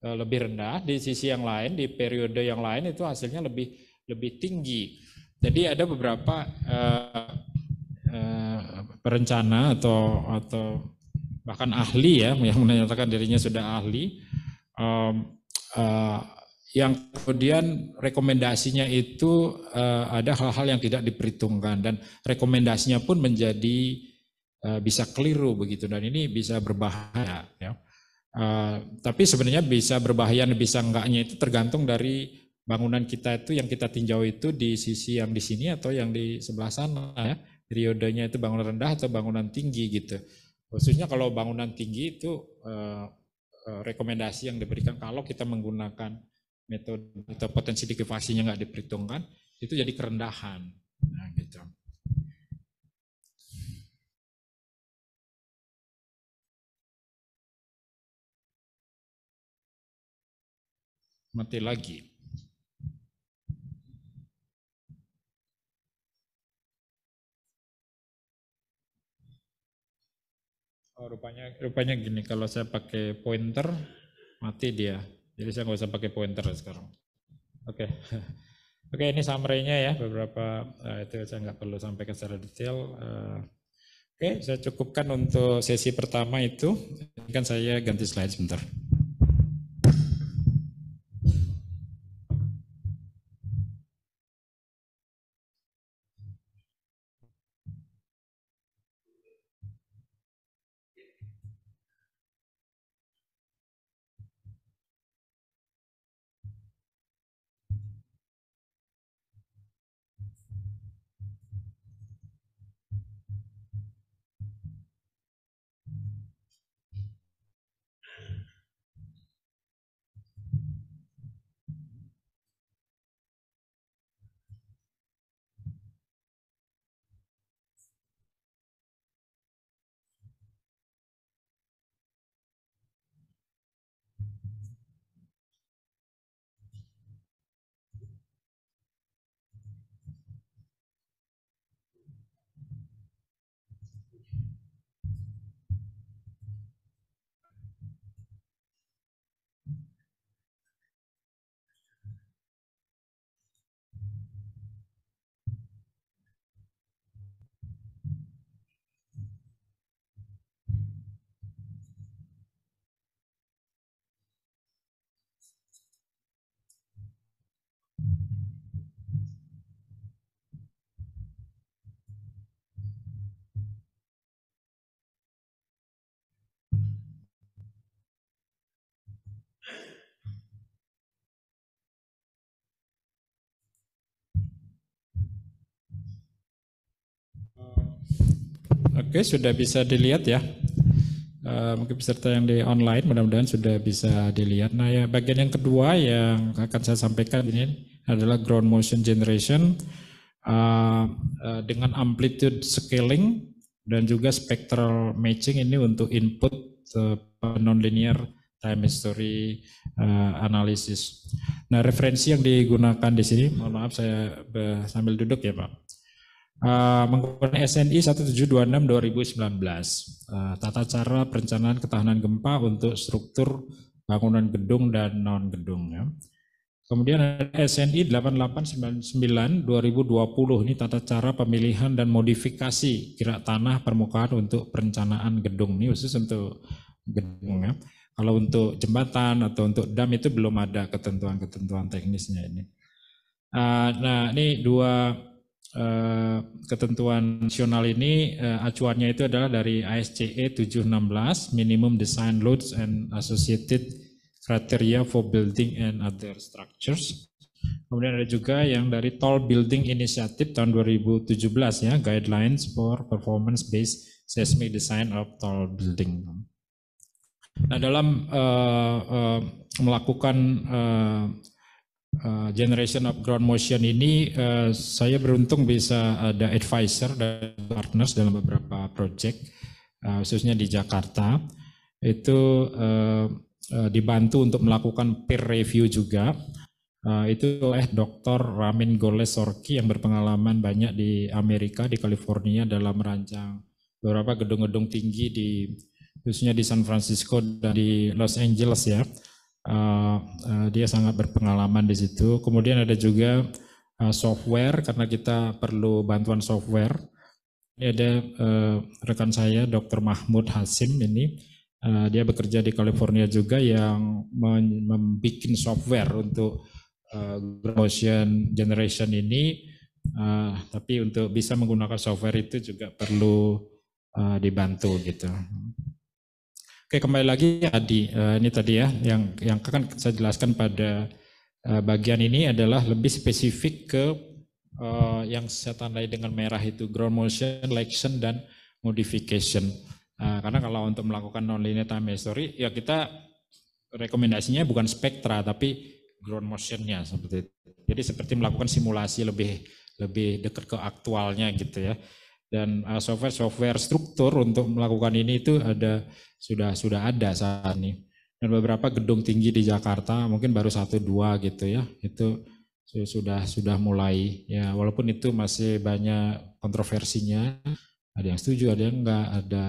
e, lebih rendah, di sisi yang lain di periode yang lain itu hasilnya lebih lebih tinggi. Jadi ada beberapa uh, uh, perencana atau atau bahkan ahli ya yang menyatakan dirinya sudah ahli um, uh, yang kemudian rekomendasinya itu uh, ada hal-hal yang tidak diperhitungkan dan rekomendasinya pun menjadi Eh, bisa keliru begitu dan ini bisa berbahaya ya. Uh, tapi sebenarnya bisa berbahaya bisa enggaknya itu tergantung dari bangunan kita itu yang kita tinjau itu di sisi yang di sini atau yang di sebelah sana ya. Periodenya itu bangunan rendah atau bangunan tinggi gitu. Khususnya kalau bangunan tinggi itu uh, rekomendasi yang diberikan kalau kita menggunakan metode atau potensi likuifaksinya nggak diperhitungkan itu jadi kerendahan. Nah, gitu. mati lagi. Oh, rupanya rupanya gini kalau saya pakai pointer mati dia. Jadi saya nggak usah pakai pointer sekarang. Oke. Okay. Oke, okay, ini summary-nya ya beberapa uh, itu saya nggak perlu sampaikan secara detail. Uh, Oke, okay, saya cukupkan untuk sesi pertama itu. Ini Kan saya ganti slide sebentar. Oke, sudah bisa dilihat ya. Eh, mungkin peserta yang di online mudah-mudahan sudah bisa dilihat. Nah, ya bagian yang kedua yang akan saya sampaikan ini adalah ground motion generation uh, dengan amplitude scaling dan juga spectral matching ini untuk input uh, nonlinear time history uh, analysis. Nah, referensi yang digunakan di sini, mohon maaf saya sambil duduk ya, Pak. Eh, menggunakan SNI 1726 2019 uh, tata cara perencanaan ketahanan gempa untuk struktur bangunan gedung dan non gedung ya. Kemudian SNI 8899 2020 ini tata cara pemilihan dan modifikasi Kira tanah permukaan untuk perencanaan gedung ini khusus untuk gedung ya. Kalau untuk jembatan atau untuk dam itu belum ada ketentuan-ketentuan teknisnya ini. Uh, nah ini dua Eh, ketentuan nasional ini eh, acuannya itu adalah dari e ASCE 716 minimum design loads and associated criteria for building and other structures. Kemudian ada juga yang dari Tall Building Initiative tahun 2017 ya, Guidelines for Performance Based Seismic Design of Tall Building. Nah, dalam uh, uh, melakukan uh, Eh, generation of Ground Motion ini uh, saya beruntung bisa ada advisor dan partners dalam beberapa project uh, khususnya di Jakarta itu uh, uh, dibantu untuk melakukan peer review juga uh, itu oleh Dr. Ramin Golesorki yang berpengalaman banyak di Amerika di California dalam merancang beberapa gedung-gedung tinggi di khususnya di San Francisco dan di Los Angeles ya Eh, eh, dia sangat berpengalaman di situ. Kemudian ada juga eh, software karena kita perlu bantuan software. Ini ada rekan saya Dr. Mahmud Hasim ini dia bekerja di California juga yang membuat software untuk motion generation ini. Uh, tapi untuk bisa menggunakan software itu juga perlu uh, dibantu gitu. Oke, kembali lagi tadi eh, ini tadi ya yang yang akan saya jelaskan pada eh, bagian ini adalah lebih spesifik ke eh, yang saya tandai dengan merah itu ground motion, lection dan modification. karena kalau untuk melakukan nonlinear time history ya kita rekomendasinya bukan spektra tapi ground motionnya seperti itu. Jadi seperti melakukan simulasi lebih lebih dekat ke aktualnya gitu ya. Dan software -software struktur untuk melakukan ini itu ada sudah sudah ada saat ini. Dan beberapa gedung tinggi di Jakarta mungkin baru satu dua gitu ya itu sudah sudah mulai ya walaupun itu masih banyak kontroversinya ada yang setuju ada yang enggak ada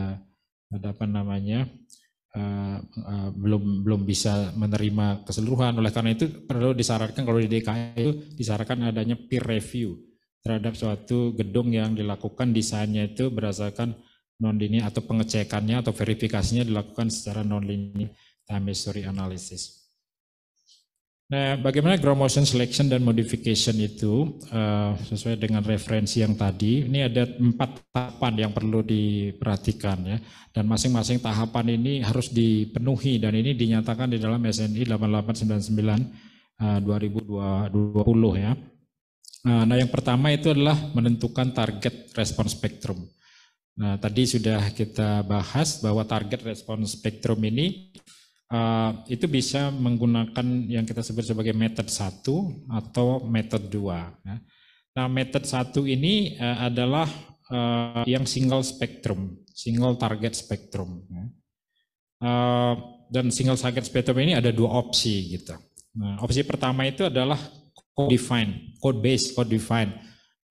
ada apa namanya uh, uh, belum belum bisa menerima keseluruhan oleh karena itu perlu disarankan kalau di DKI itu disarankan adanya peer review terhadap suatu gedung yang dilakukan desainnya itu berdasarkan non atau pengecekannya atau verifikasinya dilakukan secara non-linear time history analysis. Nah, bagaimana ground motion selection dan modification itu uh, sesuai dengan referensi yang tadi. Ini ada empat tahapan yang perlu diperhatikan ya. Dan masing-masing tahapan ini harus dipenuhi dan ini dinyatakan di dalam SNI 8899 uh, 2020 ya. Eh, nah, yang pertama itu adalah menentukan target response spectrum. Nah, tadi sudah kita bahas bahwa target respon spektrum ini uh, itu bisa menggunakan yang kita sebut sebagai method satu atau method dua ya. Nah, method satu ini uh, adalah uh, yang single spectrum, single target spectrum. Uh, ya. dan single target spectrum ini ada dua opsi gitu. Nah, opsi pertama itu adalah code define, code base, code define.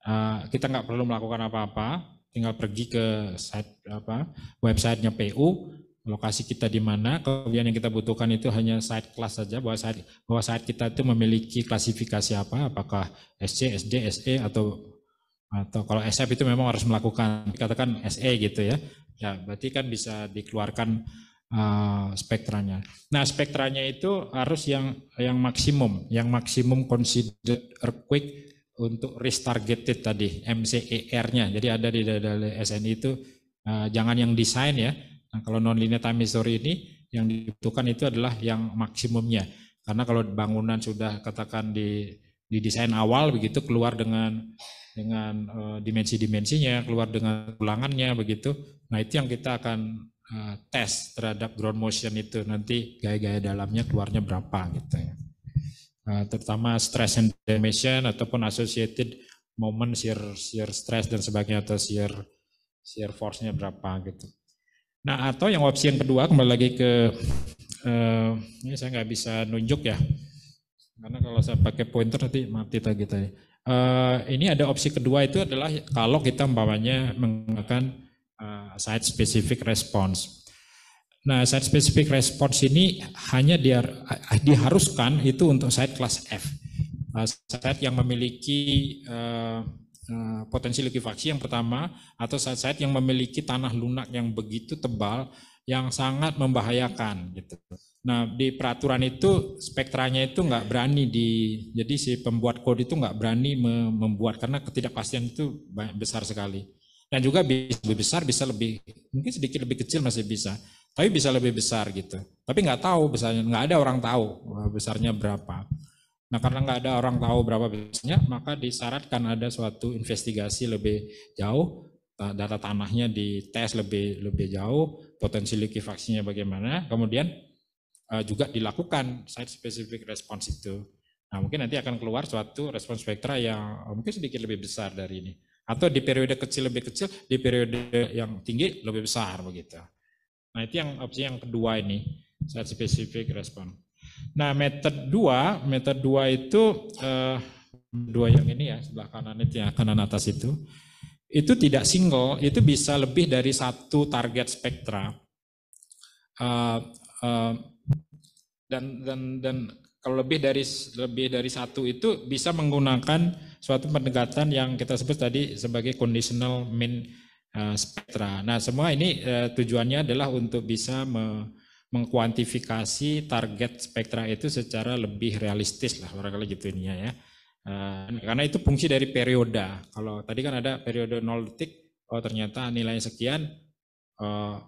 Uh, kita nggak perlu melakukan apa-apa, tinggal pergi ke site, apa, websitenya PU, lokasi kita di mana, kemudian yang kita butuhkan itu hanya site kelas saja, bahwa site, bahwa site kita itu memiliki klasifikasi apa, apakah SC, SD, SE, atau atau kalau SF itu memang harus melakukan, katakan SE gitu ya, ya berarti kan bisa dikeluarkan uh, spektranya. Nah spektranya itu harus yang yang maksimum, yang maksimum considered earthquake untuk risk targeted tadi MCER-nya. Jadi ada di dalam SNI itu eh, jangan yang desain ya. Nah, kalau nonlinear time history ini yang dibutuhkan itu adalah yang maksimumnya. Karena kalau bangunan sudah katakan di di desain awal begitu keluar dengan dengan uh, dimensi-dimensinya, keluar dengan ulangannya begitu. Nah, itu yang kita akan uh, eh, tes terhadap ground motion itu nanti gaya-gaya dalamnya keluarnya berapa gitu ya. Nah, terutama stress and depression ataupun associated moment shear shear stress dan sebagainya atau shear shear force-nya berapa gitu. Nah atau yang opsi yang kedua kembali lagi ke eh, ini saya nggak bisa nunjuk ya karena kalau saya pakai pointer nanti mati tadi gitu ya. Uh, ini ada opsi kedua itu adalah kalau kita membawanya menggunakan uh, eh, site specific response. Nah, site specific response ini hanya dia, eh, diharuskan itu untuk site kelas F. saat nah, site yang memiliki eh, eh, potensi likuifaksi yang pertama atau site-site yang memiliki tanah lunak yang begitu tebal yang sangat membahayakan gitu. Nah di peraturan itu spektranya itu nggak berani di jadi si pembuat kode itu nggak berani membuat karena ketidakpastian itu besar sekali dan juga bisa lebih besar bisa lebih mungkin sedikit lebih kecil masih bisa tapi bisa lebih besar gitu. Tapi nggak tahu besarnya, nggak ada orang tahu eh, besarnya berapa. Nah karena nggak ada orang tahu berapa besarnya, maka disyaratkan ada suatu investigasi lebih jauh, data tanahnya dites lebih lebih jauh, potensi likuifaksinya bagaimana, kemudian eh, juga dilakukan site specific response itu. Nah mungkin nanti akan keluar suatu response spektra yang eh, mungkin sedikit lebih besar dari ini. Atau di periode kecil lebih kecil, di periode yang tinggi lebih besar begitu. Nah, itu yang opsi yang kedua ini, saat spesifik respon. Nah, method 2, method 2 itu eh, dua yang ini ya, sebelah kanan itu ya, kanan atas itu. Itu tidak single, itu bisa lebih dari satu target spektra. Uh, uh, dan dan dan kalau lebih dari lebih dari satu itu bisa menggunakan suatu pendekatan yang kita sebut tadi sebagai conditional mean Eh, spektra. Nah, semua ini eh, tujuannya adalah untuk bisa mengkuantifikasi target spektra itu secara lebih realistis lah barangkali gitu ininya ya. Eh, karena itu fungsi dari periode. Kalau tadi kan ada periode 0 detik, oh ternyata nilainya sekian.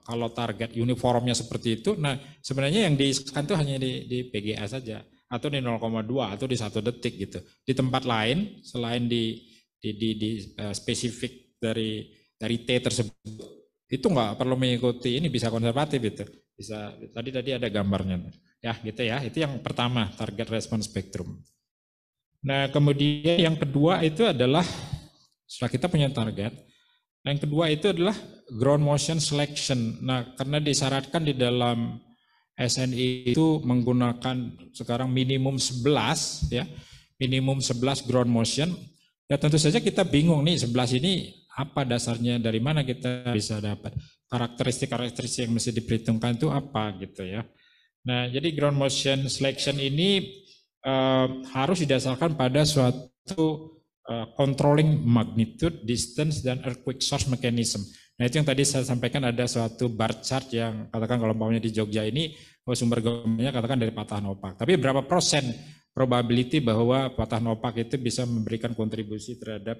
kalau target uniformnya seperti itu, nah sebenarnya yang diisukan itu hanya di, di PGA saja atau di 0,2 atau di satu detik gitu. Di tempat lain selain di di, di, di uh, spesifik dari dari T tersebut itu nggak perlu mengikuti ini bisa konservatif itu bisa tadi tadi ada gambarnya ya gitu ya itu yang pertama target response spectrum nah kemudian yang kedua itu adalah setelah kita punya target yang kedua itu adalah ground motion selection nah karena disyaratkan di dalam SNI itu menggunakan sekarang minimum 11 ya minimum 11 ground motion ya tentu saja kita bingung nih 11 ini apa dasarnya dari mana kita bisa dapat karakteristik-karakteristik yang mesti diperhitungkan itu apa gitu ya. Nah, jadi ground motion selection ini uh, harus didasarkan pada suatu uh, controlling magnitude, distance dan earthquake source mechanism. Nah, itu yang tadi saya sampaikan ada suatu bar chart yang katakan kalau umpamanya di Jogja ini oh, sumber gempanya katakan dari patahan opak. Tapi berapa persen probability bahwa patahan opak itu bisa memberikan kontribusi terhadap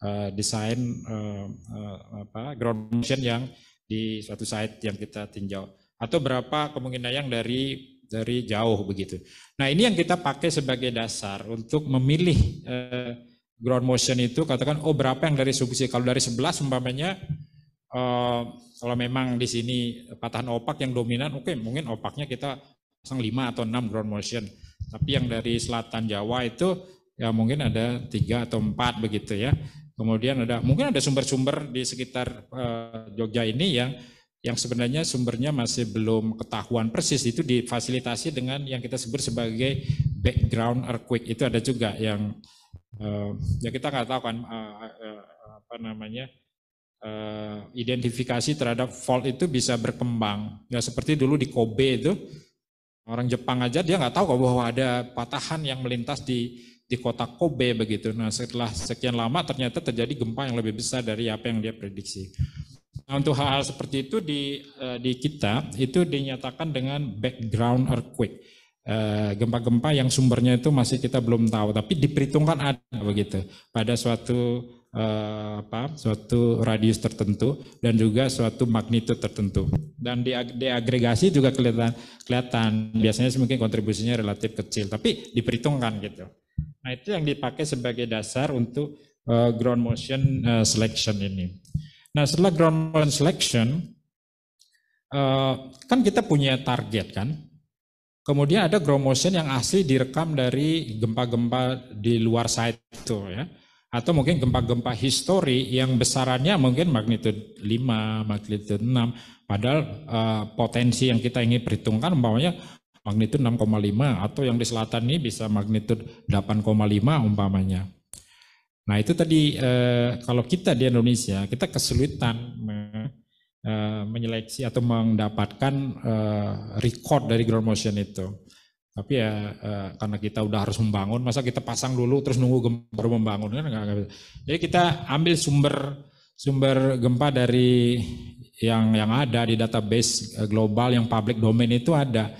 Eh, desain uh, apa, ground motion yang di suatu site yang kita tinjau atau berapa kemungkinan yang dari dari jauh begitu. Nah ini yang kita pakai sebagai dasar untuk memilih uh, ground motion itu katakan oh berapa yang dari subsidi kalau dari 11 umpamanya uh, kalau memang di sini patahan opak yang dominan oke okay, mungkin opaknya kita pasang 5 atau 6 ground motion tapi yang dari selatan Jawa itu ya mungkin ada tiga atau empat begitu ya Kemudian ada mungkin ada sumber-sumber di sekitar uh, Jogja ini yang yang sebenarnya sumbernya masih belum ketahuan persis itu difasilitasi dengan yang kita sebut sebagai background earthquake itu ada juga yang uh, ya kita nggak tahu kan uh, uh, apa namanya uh, identifikasi terhadap fault itu bisa berkembang ya seperti dulu di Kobe itu orang Jepang aja dia nggak tahu kok bahwa ada patahan yang melintas di di kota Kobe begitu. Nah setelah sekian lama ternyata terjadi gempa yang lebih besar dari apa yang dia prediksi. Nah, untuk hal-hal seperti itu di eh, di kita itu dinyatakan dengan background earthquake. Eh, gempa-gempa yang sumbernya itu masih kita belum tahu, tapi diperhitungkan ada begitu pada suatu eh, apa suatu radius tertentu dan juga suatu magnitude tertentu dan di, agregasi juga kelihatan kelihatan biasanya mungkin kontribusinya relatif kecil tapi diperhitungkan gitu Nah itu yang dipakai sebagai dasar untuk uh, ground motion uh, selection ini. Nah setelah ground motion selection, uh, kan kita punya target kan. Kemudian ada ground motion yang asli direkam dari gempa-gempa di luar site itu ya. Atau mungkin gempa-gempa histori yang besarannya mungkin magnitude 5, magnitude 6. Padahal uh, potensi yang kita ingin perhitungkan umpamanya magnitud 6,5 atau yang di selatan ini bisa magnitud 8,5 umpamanya. Nah itu tadi eh, kalau kita di Indonesia kita kesulitan me, eh, menyeleksi atau mendapatkan eh, record dari ground motion itu. Tapi ya eh, karena kita udah harus membangun, masa kita pasang dulu terus nunggu gempa membangun kan? Gak, gak bisa. Jadi kita ambil sumber sumber gempa dari yang yang ada di database eh, global yang public domain itu ada.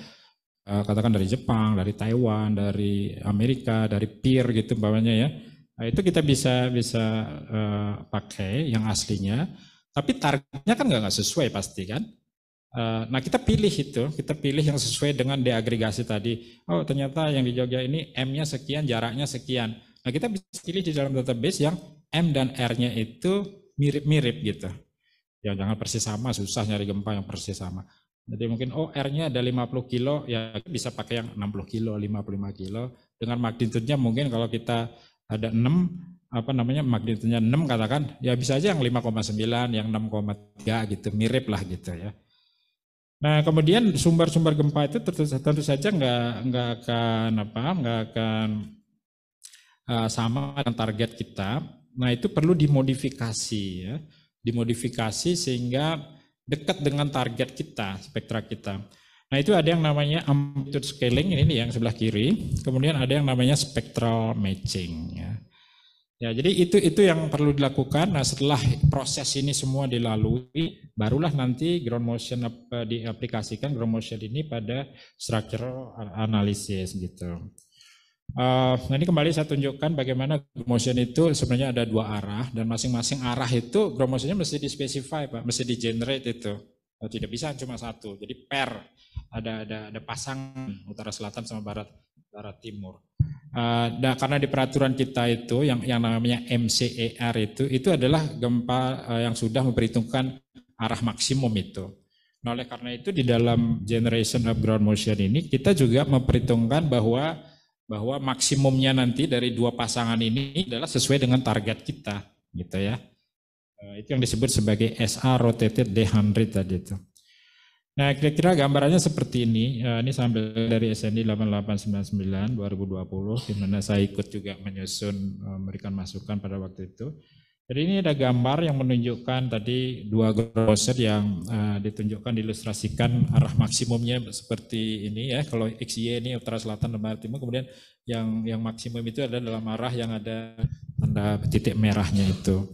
Eh, katakan dari Jepang, dari Taiwan, dari Amerika, dari peer gitu bawahnya ya. Nah, itu kita bisa bisa uh, pakai yang aslinya, tapi targetnya kan nggak sesuai pasti kan. Uh, nah kita pilih itu, kita pilih yang sesuai dengan deagregasi tadi. Oh ternyata yang di Jogja ini M-nya sekian, jaraknya sekian. Nah kita bisa pilih di dalam database yang M dan R-nya itu mirip-mirip gitu. yang jangan persis sama, susah nyari gempa yang persis sama. Jadi mungkin oh R-nya ada 50 kilo, ya bisa pakai yang 60 kilo, 55 kilo. Dengan magnitudenya mungkin kalau kita ada 6, apa namanya magnitudenya 6 katakan, ya bisa aja yang 5,9, yang 6,3 gitu, mirip lah gitu ya. Nah kemudian sumber-sumber gempa itu tentu saja nggak nggak akan apa nggak akan uh, sama dengan target kita. Nah itu perlu dimodifikasi ya, dimodifikasi sehingga dekat dengan target kita, spektra kita. Nah itu ada yang namanya amplitude scaling, ini nih yang sebelah kiri, kemudian ada yang namanya spectral matching. Ya. Ya, jadi itu itu yang perlu dilakukan. Nah, setelah proses ini semua dilalui, barulah nanti ground motion eh, diaplikasikan ground motion ini pada structural analysis gitu. Uh, eh, ini kembali saya tunjukkan bagaimana motion itu sebenarnya ada dua arah dan masing-masing arah itu promosinya motionnya mesti di specify pak, mesti di generate itu. Eh, tidak bisa cuma satu. Jadi pair ada ada ada pasangan utara selatan sama barat barat timur. Uh, nah, karena di peraturan kita itu yang yang namanya MCER itu itu adalah gempa uh, yang sudah memperhitungkan arah maksimum itu. Nah, oleh karena itu di dalam generation of ground motion ini kita juga memperhitungkan bahwa bahwa maksimumnya nanti dari dua pasangan ini adalah sesuai dengan target kita gitu ya eh, itu yang disebut sebagai SR rotated D100 tadi itu nah kira-kira gambarannya seperti ini eh, ini sambil dari SND 8899 2020 di mana saya ikut juga menyusun eh, memberikan masukan pada waktu itu jadi ini ada gambar yang menunjukkan tadi dua grosir yang uh, ditunjukkan diilustrasikan arah maksimumnya seperti ini ya. Kalau XY ini utara selatan dan barat timur kemudian yang yang maksimum itu ada dalam arah yang ada tanda titik merahnya itu.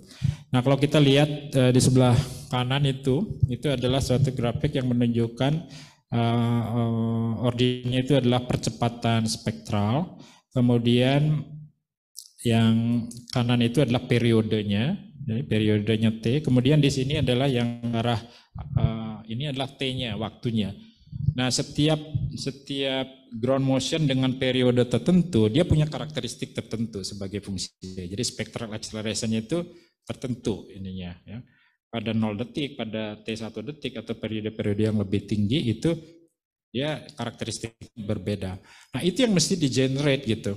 Nah, kalau kita lihat uh, di sebelah kanan itu itu adalah suatu grafik yang menunjukkan uh, uh, itu adalah percepatan spektral. Kemudian yang kanan itu adalah periodenya, jadi periodenya T. Kemudian di sini adalah yang arah uh, ini adalah T-nya, waktunya. Nah, setiap setiap ground motion dengan periode tertentu, dia punya karakteristik tertentu sebagai fungsi. Jadi spectral acceleration itu tertentu ininya ya. Pada 0 detik, pada T1 detik atau periode-periode yang lebih tinggi itu ya karakteristik berbeda. Nah, itu yang mesti di-generate gitu.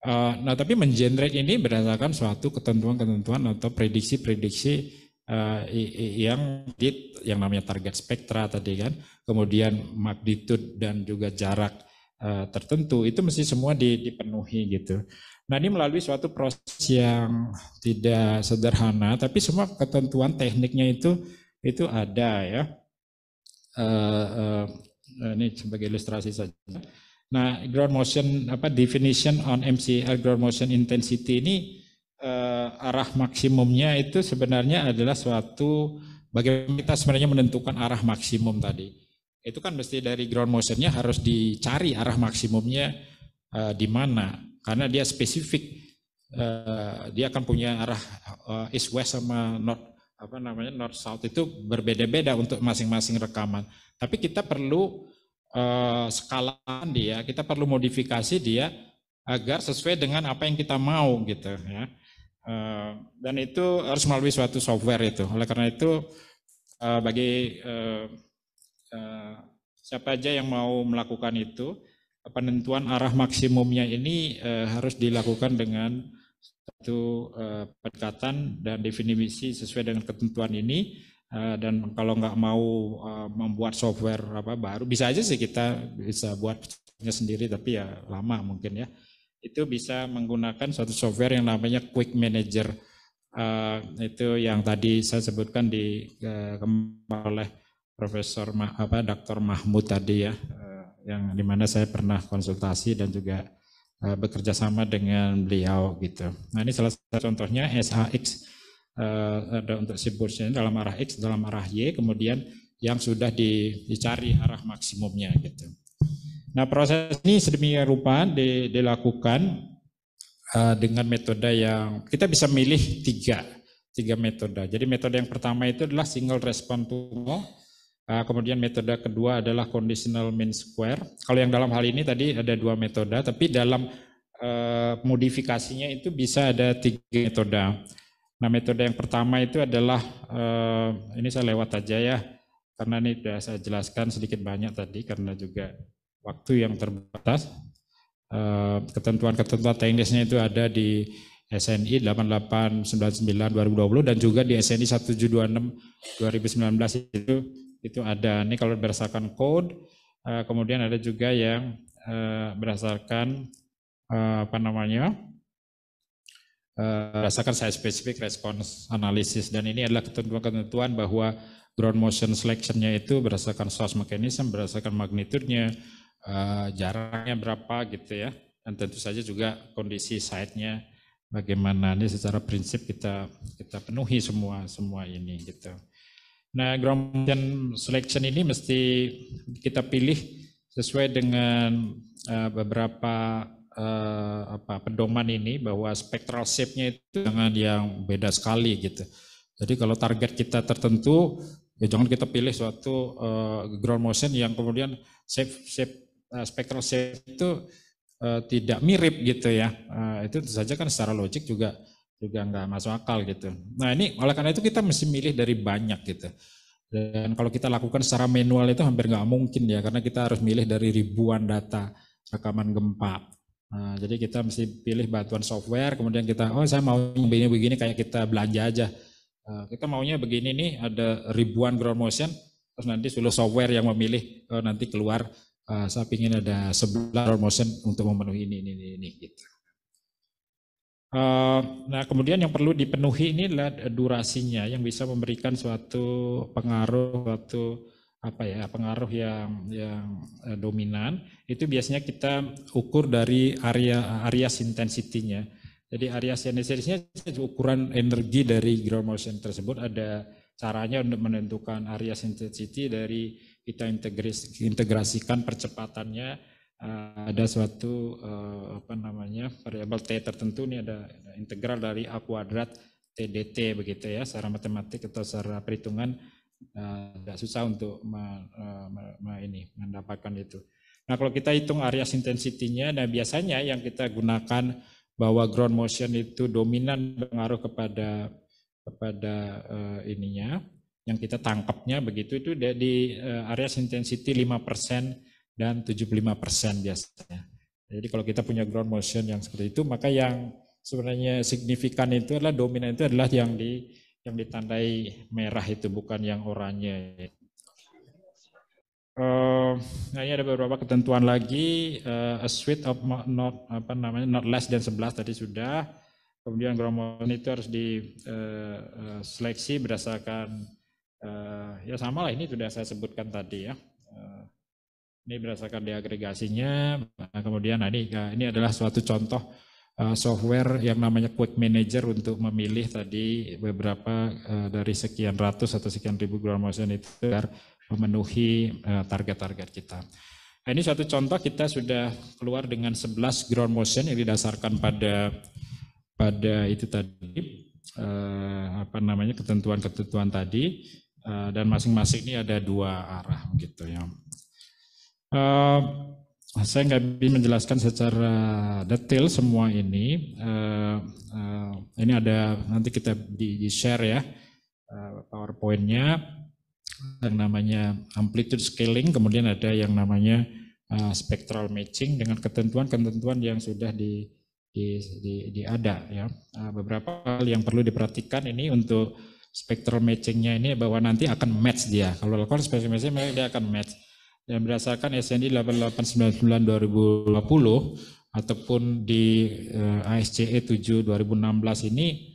Eh, nah, tapi mengenerate ini berdasarkan suatu ketentuan-ketentuan atau prediksi-prediksi eh, yang di yang namanya target spektra tadi kan, kemudian magnitude dan juga jarak eh, tertentu itu mesti semua dipenuhi gitu. Nah, ini melalui suatu proses yang tidak sederhana, tapi semua ketentuan tekniknya itu itu ada ya. Nah, ini sebagai ilustrasi saja. Nah, ground motion apa definition on MCL ground motion intensity ini eh, arah maksimumnya itu sebenarnya adalah suatu bagaimana kita sebenarnya menentukan arah maksimum tadi. Itu kan mesti dari ground motionnya harus dicari arah maksimumnya eh, di mana karena dia spesifik eh, dia akan punya arah eh, east west sama north apa namanya north south itu berbeda-beda untuk masing-masing rekaman. Tapi kita perlu Eh, Skala dia, kita perlu modifikasi dia agar sesuai dengan apa yang kita mau gitu ya. Eh, dan itu harus melalui suatu software itu. Oleh karena itu eh, bagi siapa aja yang mau melakukan itu penentuan arah maksimumnya ini harus dilakukan dengan satu pendekatan dan definisi sesuai dengan ketentuan ini Eh, dan kalau nggak mau eh, membuat software apa baru bisa aja sih kita bisa buatnya sendiri tapi ya lama mungkin ya itu bisa menggunakan suatu software yang namanya Quick Manager eh, itu yang tadi saya sebutkan di oleh Profesor apa Dr. Mahmud tadi ya yang dimana saya pernah konsultasi dan juga bekerja sama dengan beliau gitu. Nah ini salah satu contohnya SHX Eh, ada untuk simposium dalam arah X, dalam arah Y, kemudian yang sudah di, dicari arah maksimumnya gitu. Nah proses ini sedemikian rupa di, dilakukan uh, dengan metode yang kita bisa milih tiga tiga metode. Jadi metode yang pertama itu adalah single response tumor, uh, eh, kemudian metode kedua adalah conditional mean square. Kalau yang dalam hal ini tadi ada dua metode, tapi dalam uh, modifikasinya itu bisa ada tiga metode. Nah, metode yang pertama itu adalah eh, ini saya lewat aja ya, karena ini sudah saya jelaskan sedikit banyak tadi karena juga waktu yang terbatas. Eh, ketentuan-ketentuan teknisnya itu ada di SNI 8899 2020 dan juga di SNI 1726 2019 itu itu ada. Ini kalau berdasarkan code, eh, kemudian ada juga yang berdasarkan apa namanya? Eh, berdasarkan saya spesifik respons analisis dan ini adalah ketentuan-ketentuan bahwa ground motion selectionnya itu berdasarkan source mechanism, berdasarkan magnitudenya, eh, jaraknya berapa gitu ya, dan tentu saja juga kondisi site-nya bagaimana ini secara prinsip kita kita penuhi semua semua ini gitu. Nah ground motion selection ini mesti kita pilih sesuai dengan eh, beberapa eh, apa pedoman ini bahwa spectral shape-nya itu jangan yang beda sekali gitu. Jadi kalau target kita tertentu ya jangan kita pilih suatu eh, ground motion yang kemudian shape shape eh, spectral shape itu eh, tidak mirip gitu ya Eh, itu tentu saja kan secara logik juga juga nggak masuk akal gitu nah ini oleh karena itu kita mesti milih dari banyak gitu dan kalau kita lakukan secara manual itu hampir nggak mungkin ya karena kita harus milih dari ribuan data rekaman gempa Nah, jadi kita mesti pilih bantuan software, kemudian kita, oh saya mau begini-begini kayak kita belanja aja. Uh, kita maunya begini nih, ada ribuan ground motion, terus nanti seluruh software yang memilih, oh, nanti keluar, uh, saya pingin ada sebelah ground motion untuk memenuhi ini, ini, ini, ini gitu. Uh, nah kemudian yang perlu dipenuhi ini adalah durasinya yang bisa memberikan suatu pengaruh, suatu apa ya pengaruh yang yang eh, dominan itu biasanya kita ukur dari area area intensitinya. Jadi area intensitinya ukuran energi dari ground motion tersebut ada caranya untuk menentukan area intensity dari kita integrasi, integrasikan percepatannya eh, ada suatu eh, apa namanya variabel t tertentu ini ada integral dari a kuadrat tdt begitu ya secara matematik atau secara perhitungan tidak eh, susah untuk me, eh, me, me, ini mendapatkan itu. Nah kalau kita hitung area intensitinya, nah biasanya yang kita gunakan bahwa ground motion itu dominan pengaruh kepada kepada uh, ininya yang kita tangkapnya begitu itu di uh, area intensity 5% dan 75% biasanya. Jadi kalau kita punya ground motion yang seperti itu maka yang sebenarnya signifikan itu adalah dominan itu adalah yang di yang ditandai merah itu bukan yang oranye. Uh, nah ini ada beberapa ketentuan lagi uh, a suite of not apa namanya not less than 11 tadi sudah. Kemudian gromon itu harus di uh, berdasarkan uh, ya sama lah ini sudah saya sebutkan tadi ya. Uh, ini berdasarkan deagregasinya. Nah, kemudian nah ini ini adalah suatu contoh Eh, software yang namanya Quick Manager untuk memilih tadi beberapa eh, dari sekian ratus atau sekian ribu ground motion itu agar memenuhi eh, target-target kita. Nah, ini satu contoh kita sudah keluar dengan 11 ground motion yang didasarkan pada pada itu tadi apa namanya ketentuan-ketentuan tadi dan masing-masing ini ada dua arah gitu ya. Ah, saya nggak bisa menjelaskan secara detail semua ini. Eh, eh, ini ada nanti kita di, share ya uh, yang namanya amplitude scaling, kemudian ada yang namanya spectral matching dengan ketentuan-ketentuan yang sudah di, di, di, di ada ya. beberapa hal yang perlu diperhatikan ini untuk spectral matchingnya ini bahwa nanti akan match dia. Kalau lakukan spectral matching dia akan match yang berdasarkan SNI 8899 2020 ataupun di uh, ASCE 7 2016 ini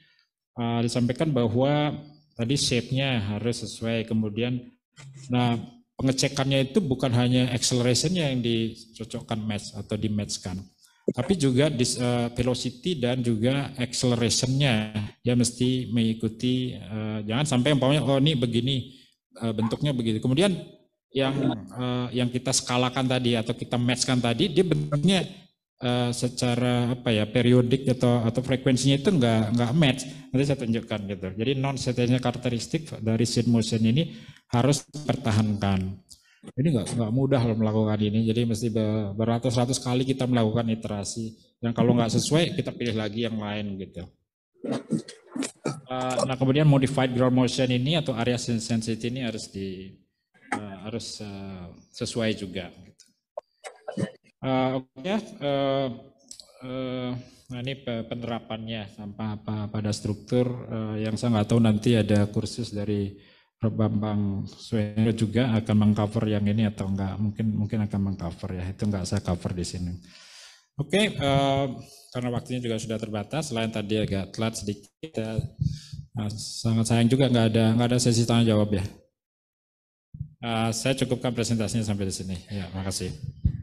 uh, disampaikan bahwa tadi shape-nya harus sesuai kemudian nah pengecekannya itu bukan hanya acceleration-nya yang dicocokkan match atau di match-kan tapi juga dis, uh, velocity dan juga acceleration-nya dia mesti mengikuti uh, jangan sampai umpamanya oh ini begini uh, bentuknya begitu kemudian yang uh, yang kita skalakan tadi atau kita matchkan tadi dia bentuknya uh, secara apa ya periodik atau atau frekuensinya itu enggak enggak match nanti saya tunjukkan gitu jadi non stationary karakteristik dari seed motion ini harus dipertahankan ini enggak enggak mudah loh melakukan ini jadi mesti beratus-ratus kali kita melakukan iterasi dan kalau nggak sesuai kita pilih lagi yang lain gitu eh, nah kemudian modified ground motion ini atau area sensitivity ini harus di harus uh, sesuai juga. Gitu. Uh, Oke, okay, uh, eh, uh, nah ini penerapannya sampah apa pada struktur uh, yang saya nggak tahu nanti ada kursus dari Bambang Suwendo juga akan mengcover yang ini atau enggak mungkin mungkin akan mengcover ya itu enggak saya cover di sini. Oke, okay, uh, karena waktunya juga sudah terbatas. Selain tadi agak telat sedikit, ya, nah, sangat sayang juga nggak ada nggak ada sesi tanya jawab ya. Eh, saya cukupkan presentasinya sampai di sini. Ya, kasih.